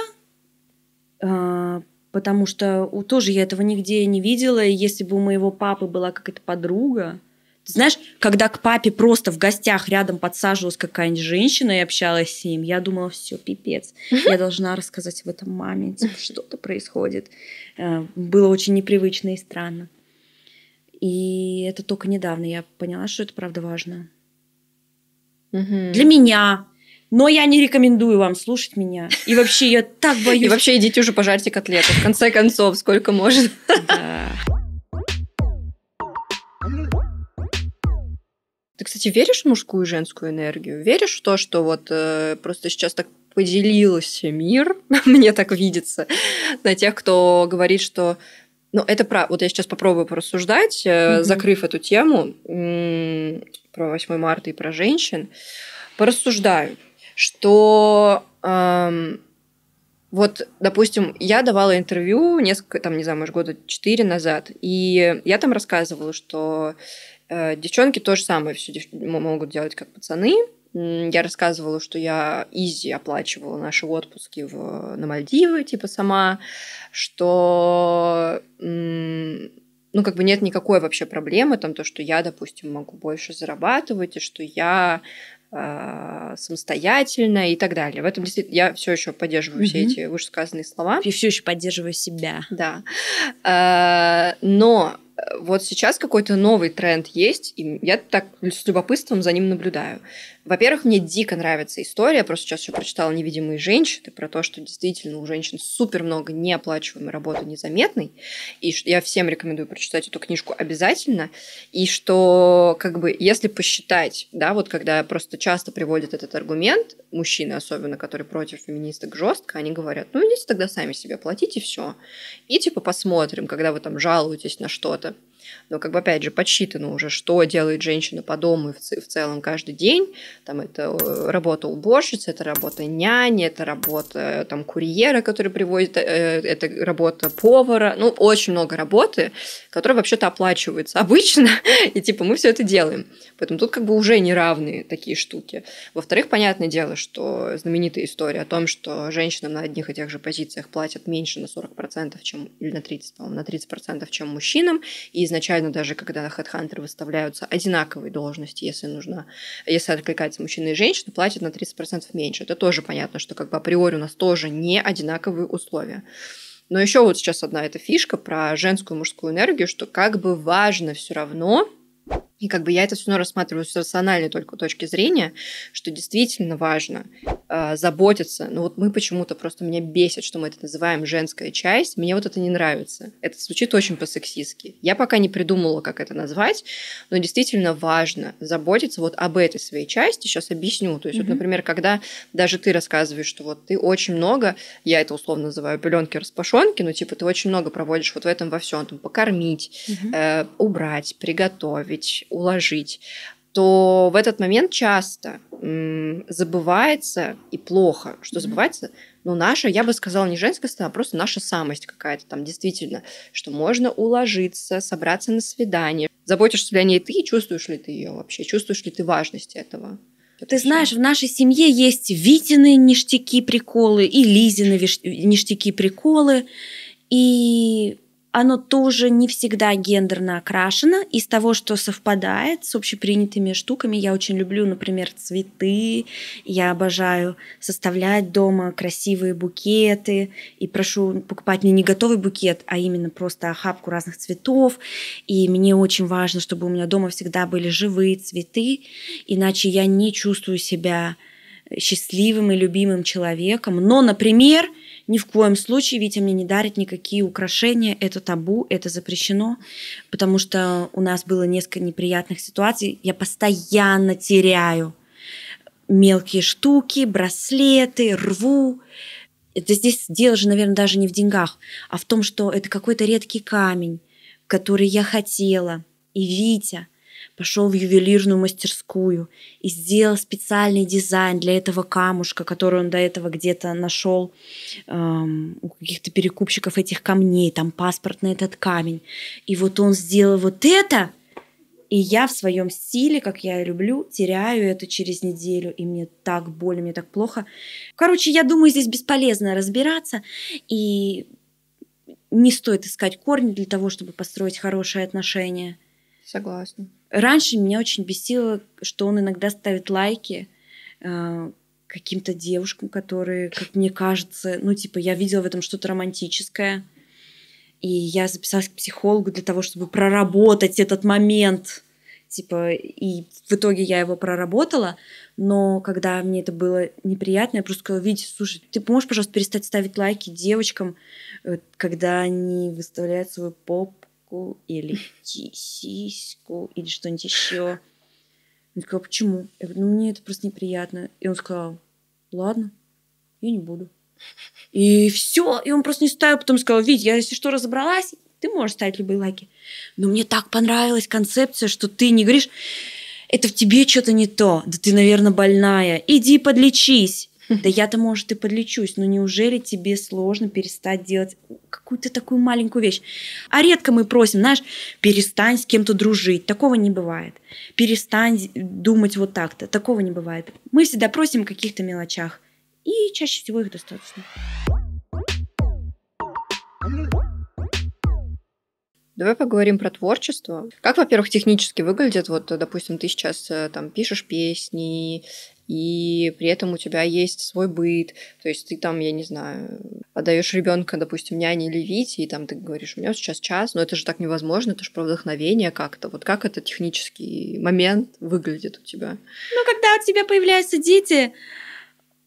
а, потому что у тоже я этого нигде не видела, и если бы у моего папы была какая-то подруга, ты знаешь, когда к папе просто в гостях рядом подсаживалась какая-нибудь женщина и общалась с ним, я думала, все, пипец, я должна рассказать об этом маме, типа, что-то происходит. Э, было очень непривычно и странно. И это только недавно я поняла, что это правда важно. Для меня, но я не рекомендую вам слушать меня. И вообще, я так боюсь. И вообще, идите уже пожарьте котлеты. В конце концов, сколько можно. Да.
Ты, кстати, веришь в мужскую и женскую энергию? Веришь в то, что вот э, просто сейчас так поделился мир, мне так видится, на тех, кто говорит, что ну, это правда. Вот я сейчас попробую порассуждать, mm-hmm. закрыв эту тему м- про 8 марта и про женщин. Порассуждаю что эм, вот, допустим, я давала интервью несколько, там, не знаю, может, года четыре назад, и я там рассказывала, что э, девчонки то же самое все могут делать, как пацаны, я рассказывала, что я изи оплачивала наши отпуски в, на Мальдивы, типа сама, что ну, как бы нет никакой вообще проблемы, там, то, что я, допустим, могу больше зарабатывать, и что я а, самостоятельно и так далее. В этом действительно я все еще поддерживаю mm-hmm. все эти вышесказанные слова. И все еще поддерживаю себя. Да. А, но э, вот сейчас какой-то новый тренд есть, и я так с любопытством за ним наблюдаю. Во-первых, мне дико нравится история, я просто сейчас еще прочитала «Невидимые женщины», про то, что действительно у женщин супер много неоплачиваемой работы незаметной, и я всем рекомендую прочитать эту книжку обязательно, и что, как бы, если посчитать, да, вот когда просто часто приводят этот аргумент, мужчины особенно, которые против феминисток жестко, они говорят, ну, идите тогда сами себе платите, все. И, типа, посмотрим, когда вы там жалуетесь на что-то. Но как бы опять же подсчитано уже, что делает женщина по дому и в, в целом каждый день. Там это э, работа уборщицы, это работа няни, это работа э, там курьера, который привозит, э, это работа повара. Ну, очень много работы, которая вообще-то оплачивается обычно, и типа мы все это делаем. Поэтому тут как бы уже неравные такие штуки. Во-вторых, понятное дело, что знаменитая история о том, что женщинам на одних и тех же позициях платят меньше на 40%, чем, или на 30%, по-моему, на 30%, чем мужчинам, и из изначально даже, когда на HeadHunter выставляются одинаковые должности, если нужно, если откликается мужчина и женщина, платят на 30% меньше. Это тоже понятно, что как бы априори у нас тоже не одинаковые условия. Но еще вот сейчас одна эта фишка про женскую и мужскую энергию, что как бы важно все равно и как бы я это все равно рассматриваю с рациональной только точки зрения, что действительно важно э, заботиться. Но ну вот мы почему-то просто меня бесит, что мы это называем женская часть. Мне вот это не нравится. Это звучит очень по-сексистски. Я пока не придумала, как это назвать, но действительно важно заботиться вот об этой своей части. Сейчас объясню. То есть, mm-hmm. вот, например, когда даже ты рассказываешь, что вот ты очень много, я это условно называю пеленки распашонки, но ну типа ты очень много проводишь вот в этом во всем, там покормить, mm-hmm. э, убрать, приготовить добавить, уложить, то в этот момент часто м, забывается и плохо, что забывается, но ну, наша, я бы сказала, не женская сторона, а просто наша самость какая-то там, действительно, что можно уложиться, собраться на свидание. Заботишься ли о ней ты, чувствуешь ли ты ее вообще, чувствуешь ли ты важность этого?
Ты знаешь, в нашей семье есть Витины ништяки, приколы и Лизины ништяки, приколы. И оно тоже не всегда гендерно окрашено. Из того, что совпадает с общепринятыми штуками, я очень люблю, например, цветы. Я обожаю составлять дома красивые букеты и прошу покупать мне не готовый букет, а именно просто охапку разных цветов. И мне очень важно, чтобы у меня дома всегда были живые цветы, иначе я не чувствую себя счастливым и любимым человеком. Но, например, ни в коем случае Витя мне не дарит никакие украшения. Это табу, это запрещено, потому что у нас было несколько неприятных ситуаций. Я постоянно теряю мелкие штуки, браслеты, рву. Это здесь дело же, наверное, даже не в деньгах, а в том, что это какой-то редкий камень, который я хотела. И Витя – пошел в ювелирную мастерскую и сделал специальный дизайн для этого камушка, который он до этого где-то нашел эм, у каких-то перекупщиков этих камней, там паспорт на этот камень. И вот он сделал вот это, и я в своем стиле, как я люблю, теряю это через неделю, и мне так больно, мне так плохо. Короче, я думаю, здесь бесполезно разбираться, и не стоит искать корни для того, чтобы построить хорошие отношения. Согласна. Раньше меня очень бесило, что он иногда ставит лайки э, каким-то девушкам, которые, как мне кажется, ну, типа, я видела в этом что-то романтическое. И я записалась к психологу для того, чтобы проработать этот момент. Типа, и в итоге я его проработала, но когда мне это было неприятно, я просто сказала, Витя, слушай, ты можешь, пожалуйста, перестать ставить лайки девочкам, э, когда они выставляют свой поп сиську или сиську или что-нибудь еще. Он сказал почему? Я говорю, ну мне это просто неприятно. И он сказал, ладно, я не буду. И все, и он просто не ставил, потом сказал, Вить, я если что разобралась, ты можешь ставить любые лайки. Но мне так понравилась концепция, что ты не говоришь, это в тебе что-то не то, да ты, наверное, больная, иди подлечись. Да я-то, может, и подлечусь, но неужели тебе сложно перестать делать какую-то такую маленькую вещь? А редко мы просим, знаешь, перестань с кем-то дружить. Такого не бывает. Перестань думать вот так-то. Такого не бывает. Мы всегда просим о каких-то мелочах. И чаще всего их достаточно. Давай
поговорим про творчество. Как, во-первых, технически выглядит, вот, допустим, ты сейчас э, там пишешь песни, и при этом у тебя есть свой быт, то есть ты там, я не знаю, отдаешь ребенка, допустим, няне или Вите, и там ты говоришь, у меня сейчас час, но это же так невозможно, это же про вдохновение как-то. Вот как это технический момент выглядит у тебя?
Ну, когда у тебя появляются дети,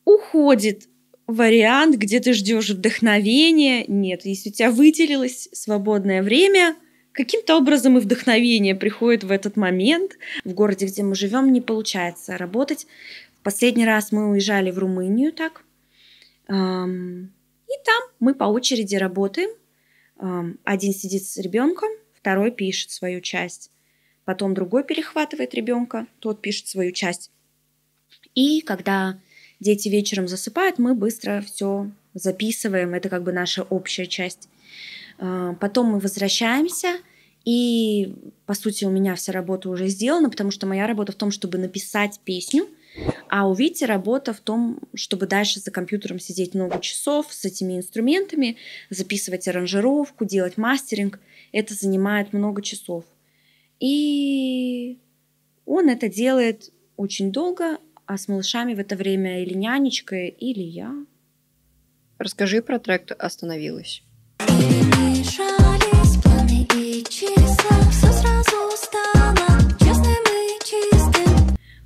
уходит вариант, где ты ждешь вдохновения. Нет, если у тебя выделилось свободное время, каким-то образом и вдохновение приходит в этот момент. В городе, где мы живем, не получается работать. Последний раз мы уезжали в Румынию так. И там мы по очереди работаем. Один сидит с ребенком, второй пишет свою часть. Потом другой перехватывает ребенка, тот пишет свою часть. И когда дети вечером засыпают, мы быстро все записываем, это как бы наша общая часть. А, потом мы возвращаемся, и, по сути, у меня вся работа уже сделана, потому что моя работа в том, чтобы написать песню, а у Вити работа в том, чтобы дальше за компьютером сидеть много часов с этими инструментами, записывать аранжировку, делать мастеринг. Это занимает много часов. И он это делает очень долго, а с малышами в это время или нянечка, или я.
Расскажи про трек
«Остановилась».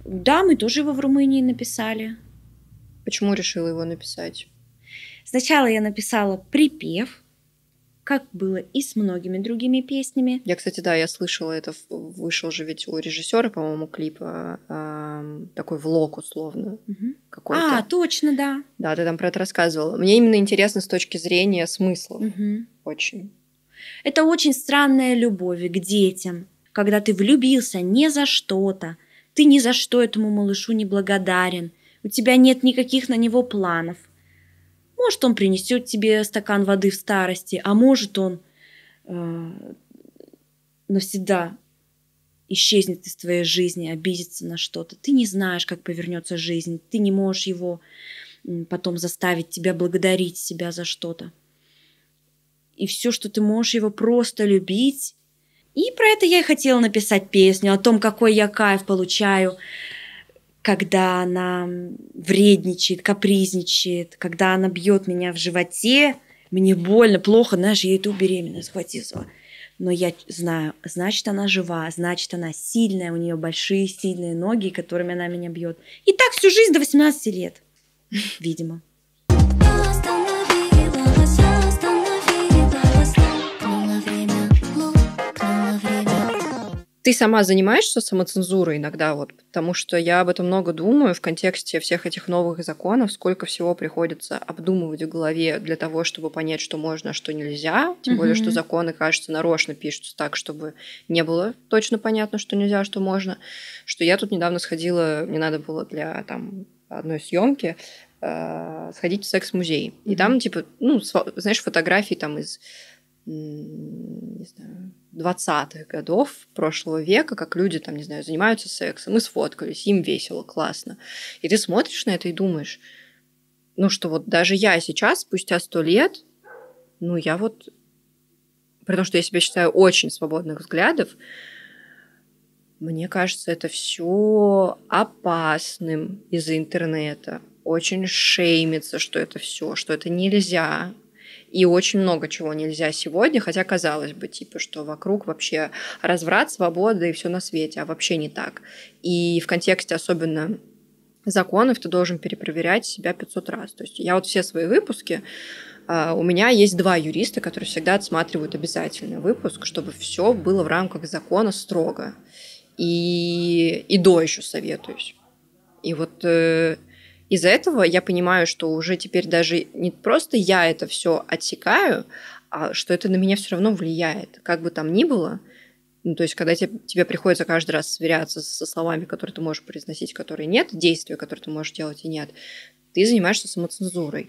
Да, мы тоже его в Румынии написали. Почему решила его написать? Сначала я написала припев, как было и с многими другими песнями. Я, кстати, да, я слышала
это, вышел же ведь у режиссера, по-моему, клип э, такой влог условно угу. какой-то. А, точно, да. Да, ты там про это рассказывала. Мне именно интересно с точки зрения смысла. Угу.
Очень. Это очень странная любовь к детям, когда ты влюбился не за что-то, ты ни за что этому малышу не благодарен, у тебя нет никаких на него планов – может, он принесет тебе стакан воды в старости, а может, он э, навсегда исчезнет из твоей жизни, обидится на что-то. Ты не знаешь, как повернется жизнь, ты не можешь его потом заставить тебя благодарить себя за что-то. И все, что ты можешь его просто любить. И про это я и хотела написать песню, о том, какой я кайф получаю когда она вредничает, капризничает, когда она бьет меня в животе, мне больно, плохо, знаешь, я иду беременная, схватила. Но я знаю, значит, она жива, значит, она сильная, у нее большие, сильные ноги, которыми она меня бьет. И так всю жизнь до 18 лет, видимо.
Ты сама занимаешься самоцензурой иногда, вот, потому что я об этом много думаю в контексте всех этих новых законов, сколько всего приходится обдумывать в голове для того, чтобы понять, что можно, а что нельзя. Тем mm-hmm. более, что законы, кажется, нарочно пишутся так, чтобы не было точно понятно, что нельзя, а что можно. Что я тут недавно сходила, мне надо было для там одной съемки э, сходить в секс-музей. Mm-hmm. И там, типа, ну, знаешь, фотографии там из не знаю, 20-х годов прошлого века, как люди там, не знаю, занимаются сексом и сфоткались, им весело, классно. И ты смотришь на это и думаешь, ну что вот даже я сейчас, спустя сто лет, ну я вот, при том, что я себя считаю очень свободных взглядов, мне кажется, это все опасным из-за интернета. Очень шеймится, что это все, что это нельзя, и очень много чего нельзя сегодня, хотя казалось бы, типа, что вокруг вообще разврат, свобода и все на свете, а вообще не так. И в контексте особенно законов ты должен перепроверять себя 500 раз. То есть я вот все свои выпуски а, у меня есть два юриста, которые всегда отсматривают обязательно выпуск, чтобы все было в рамках закона строго. И, и до еще советуюсь. И вот э, из-за этого я понимаю, что уже теперь даже не просто я это все отсекаю, а что это на меня все равно влияет, как бы там ни было. Ну, то есть, когда тебе, тебе приходится каждый раз сверяться со словами, которые ты можешь произносить, которые нет, действия, которые ты можешь делать и нет, ты занимаешься самоцензурой.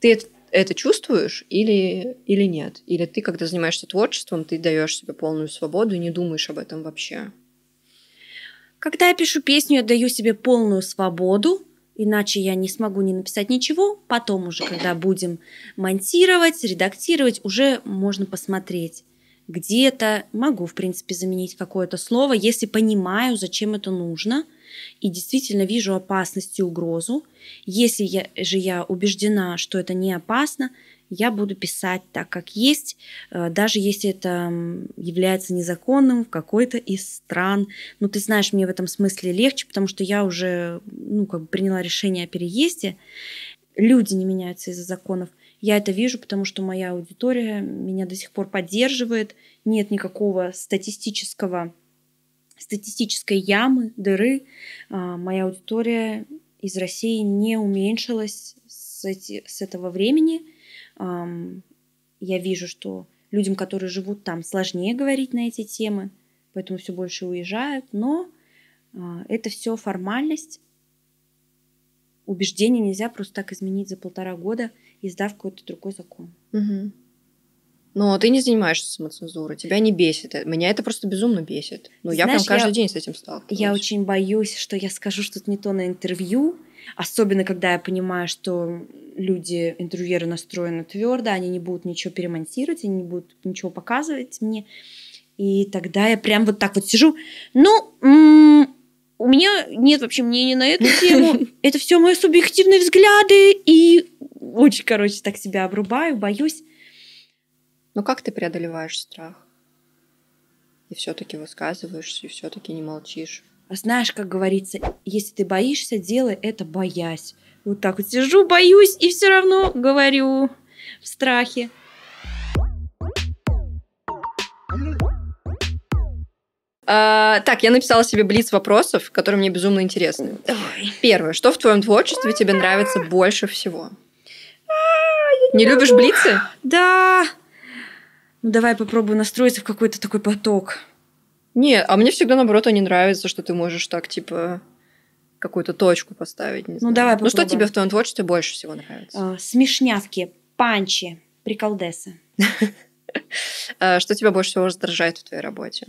Ты это, это чувствуешь или, или нет? Или ты, когда занимаешься творчеством, ты даешь себе полную свободу и не думаешь
об этом вообще? Когда я пишу песню, я даю себе полную свободу, Иначе я не смогу не написать ничего. Потом уже, когда будем монтировать, редактировать, уже можно посмотреть. где это могу, в принципе, заменить какое-то слово, если понимаю, зачем это нужно, и действительно вижу опасность и угрозу. Если я, же я убеждена, что это не опасно, я буду писать так, как есть, э, даже если это является незаконным в какой-то из стран. Ну, ты знаешь, мне в этом смысле легче, потому что я уже, ну, как бы приняла решение о переезде. Люди не меняются из-за законов. Я это вижу, потому что моя аудитория меня до сих пор поддерживает. Нет никакого статистического статистической ямы, дыры. А, моя аудитория из России не уменьшилась с, эти, с этого времени. Я вижу, что людям, которые живут там, сложнее говорить на эти темы, поэтому все больше уезжают, но а, это все формальность. Убеждение нельзя просто так изменить за полтора года, издав какой-то другой закон.
Угу. Ну, но а ты не занимаешься самоцензурой, тебя не бесит. Меня это просто безумно бесит. Ну, я прям каждый я, день
с этим сталкиваюсь. Я очень боюсь, что я скажу что-то не то на интервью, Особенно, когда я понимаю, что люди, интервьюеры настроены твердо, они не будут ничего перемонтировать, они не будут ничего показывать мне. И тогда я прям вот так вот сижу. Ну, у меня нет вообще мнения на эту тему. Это все мои субъективные взгляды. И очень, короче, так себя обрубаю, боюсь. Но ну, как ты преодолеваешь страх? И все-таки высказываешься, и все-таки не молчишь знаешь, как говорится, если ты боишься, делай это боясь. Вот так вот сижу, боюсь, и все равно говорю в страхе.
А, так, я написала себе блиц вопросов, которые мне безумно интересны. Ой. Первое. Что в твоем творчестве тебе нравится больше всего? А, не, не любишь блицы?
Да. Ну давай попробую настроиться в какой-то
такой поток. Не, а мне всегда, наоборот, они нравятся, что ты можешь так, типа, какую-то точку поставить. Не ну, знаю. давай попробуем. Ну, что тебе в твоем
творчестве больше всего нравится? А, смешнявки, панчи, приколдесы.
А, что тебя больше всего раздражает в твоей работе?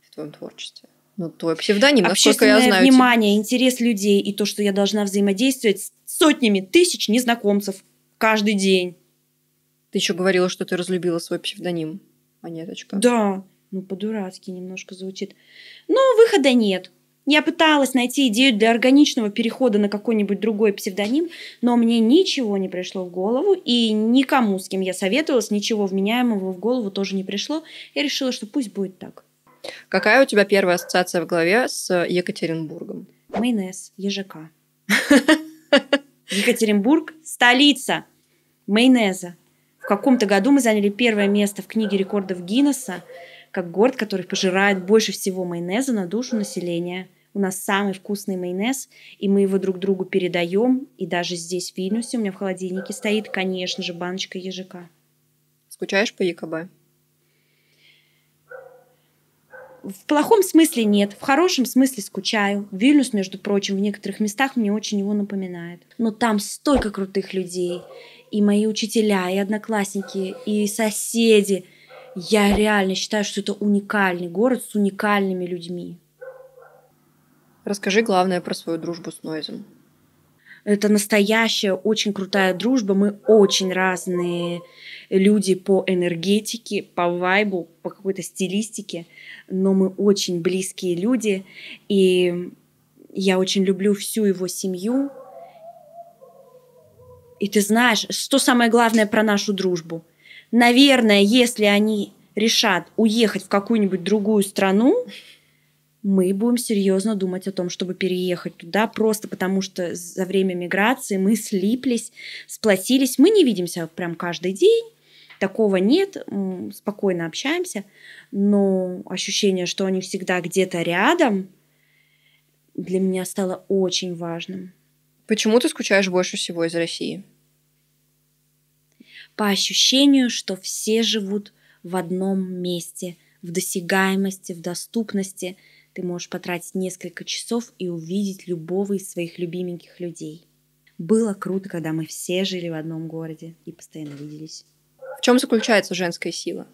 В твоем творчестве? Ну, твой псевдоним, насколько я знаю. внимание,
интерес людей и то, что я должна взаимодействовать с сотнями тысяч незнакомцев каждый день. Ты еще говорила, что ты разлюбила свой псевдоним, монеточка. А да. Ну, по-дурацки немножко звучит. Но выхода нет. Я пыталась найти идею для органичного перехода на какой-нибудь другой псевдоним, но мне ничего не пришло в голову, и никому, с кем я советовалась, ничего вменяемого в голову тоже не пришло. Я решила, что пусть будет так.
Какая у тебя первая ассоциация в голове с Екатеринбургом?
Майонез, ежика. Екатеринбург – столица майонеза. В каком-то году мы заняли первое место в книге рекордов Гиннесса как город, который пожирает больше всего майонеза на душу населения. У нас самый вкусный майонез, и мы его друг другу передаем. И даже здесь, в Вильнюсе, у меня в холодильнике стоит, конечно же, баночка ежика. Скучаешь по ЕКБ? В плохом смысле нет, в хорошем смысле скучаю. Вильнюс, между прочим, в некоторых местах мне очень его напоминает. Но там столько крутых людей. И мои учителя, и одноклассники, и соседи – я реально считаю, что это уникальный город с уникальными людьми. Расскажи главное про свою дружбу с Нойзом. Это настоящая, очень крутая дружба. Мы очень разные люди по энергетике, по вайбу, по какой-то стилистике, но мы очень близкие люди. И я очень люблю всю его семью. И ты знаешь, что самое главное про нашу дружбу? Наверное, если они решат уехать в какую-нибудь другую страну, мы будем серьезно думать о том, чтобы переехать туда, просто потому что за время миграции мы слиплись, сплотились, мы не видимся прям каждый день, такого нет, спокойно общаемся, но ощущение, что они всегда где-то рядом, для меня стало очень важным. Почему ты скучаешь больше всего из России? по ощущению, что все живут в одном месте, в досягаемости, в доступности. Ты можешь потратить несколько часов и увидеть любого из своих любименьких людей. Было круто, когда мы все жили в одном городе и постоянно виделись. В чем заключается женская сила?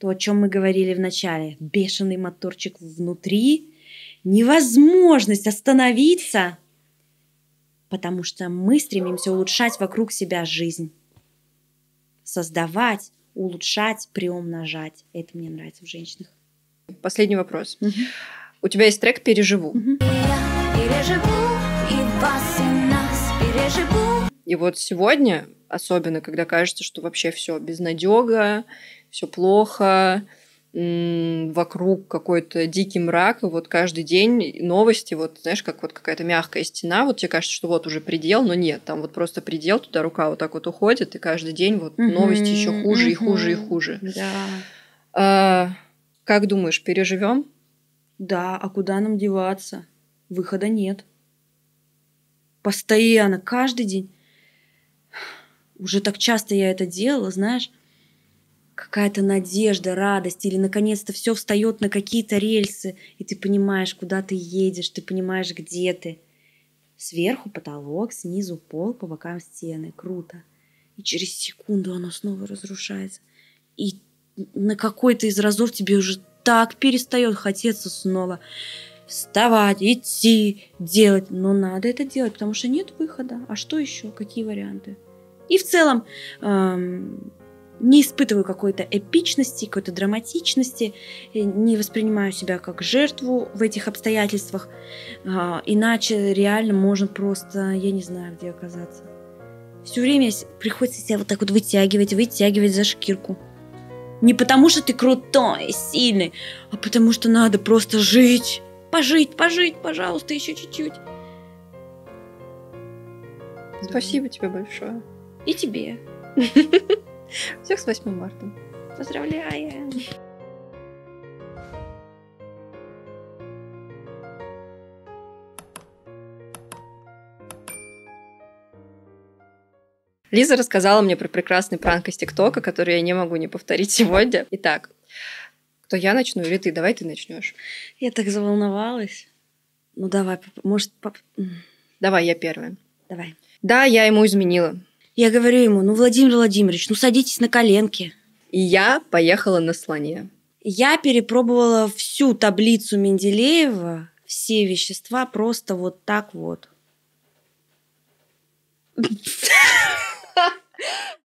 То, о чем мы говорили в начале. Бешеный моторчик внутри, невозможность остановиться – потому что мы стремимся улучшать вокруг себя жизнь. Создавать, улучшать, приумножать. Это мне нравится в женщинах. Последний вопрос. Mm-hmm. У тебя есть трек «Переживу». Mm-hmm.
и И вот сегодня, особенно, когда кажется, что вообще все безнадега, все плохо, вокруг какой-то дикий мрак, и вот каждый день новости, вот знаешь, как вот какая-то мягкая стена, вот тебе кажется, что вот уже предел, но нет, там вот просто предел, туда рука вот так вот уходит, и каждый день вот mm-hmm, новости еще хуже mm-hmm, и хуже и хуже. Да. А,
как думаешь, переживем? Да, а куда нам деваться? Выхода нет. Постоянно, каждый день. Уже так часто я это делала, знаешь, какая-то надежда, радость, или наконец-то все встает на какие-то рельсы, и ты понимаешь, куда ты едешь, ты понимаешь, где ты. Сверху потолок, снизу пол, по бокам стены. Круто. И через секунду оно снова разрушается. И на какой-то из разов тебе уже так перестает хотеться снова вставать, идти, делать. Но надо это делать, потому что нет выхода. А что еще? Какие варианты? И в целом эм, не испытываю какой-то эпичности, какой-то драматичности, э, не воспринимаю себя как жертву в этих обстоятельствах, а, иначе реально можно просто, я не знаю, где оказаться. Все время приходится себя вот так вот вытягивать, вытягивать за шкирку. Не потому, что ты крутой, сильный, а потому, что надо просто жить. Пожить, пожить, пожалуйста,
еще чуть-чуть. Спасибо да. тебе большое. И тебе. Всех с 8 марта.
Поздравляем!
Лиза рассказала мне про прекрасный пранк из ТикТока, который я не могу не повторить сегодня. Итак, кто я начну или ты? Давай ты начнешь. Я так заволновалась. Ну давай, может, давай я первая. Давай. Да, я ему изменила. Я говорю
ему, ну, Владимир Владимирович, ну, садитесь на коленки. И я поехала на слоне. Я перепробовала всю таблицу Менделеева, все вещества просто вот так вот.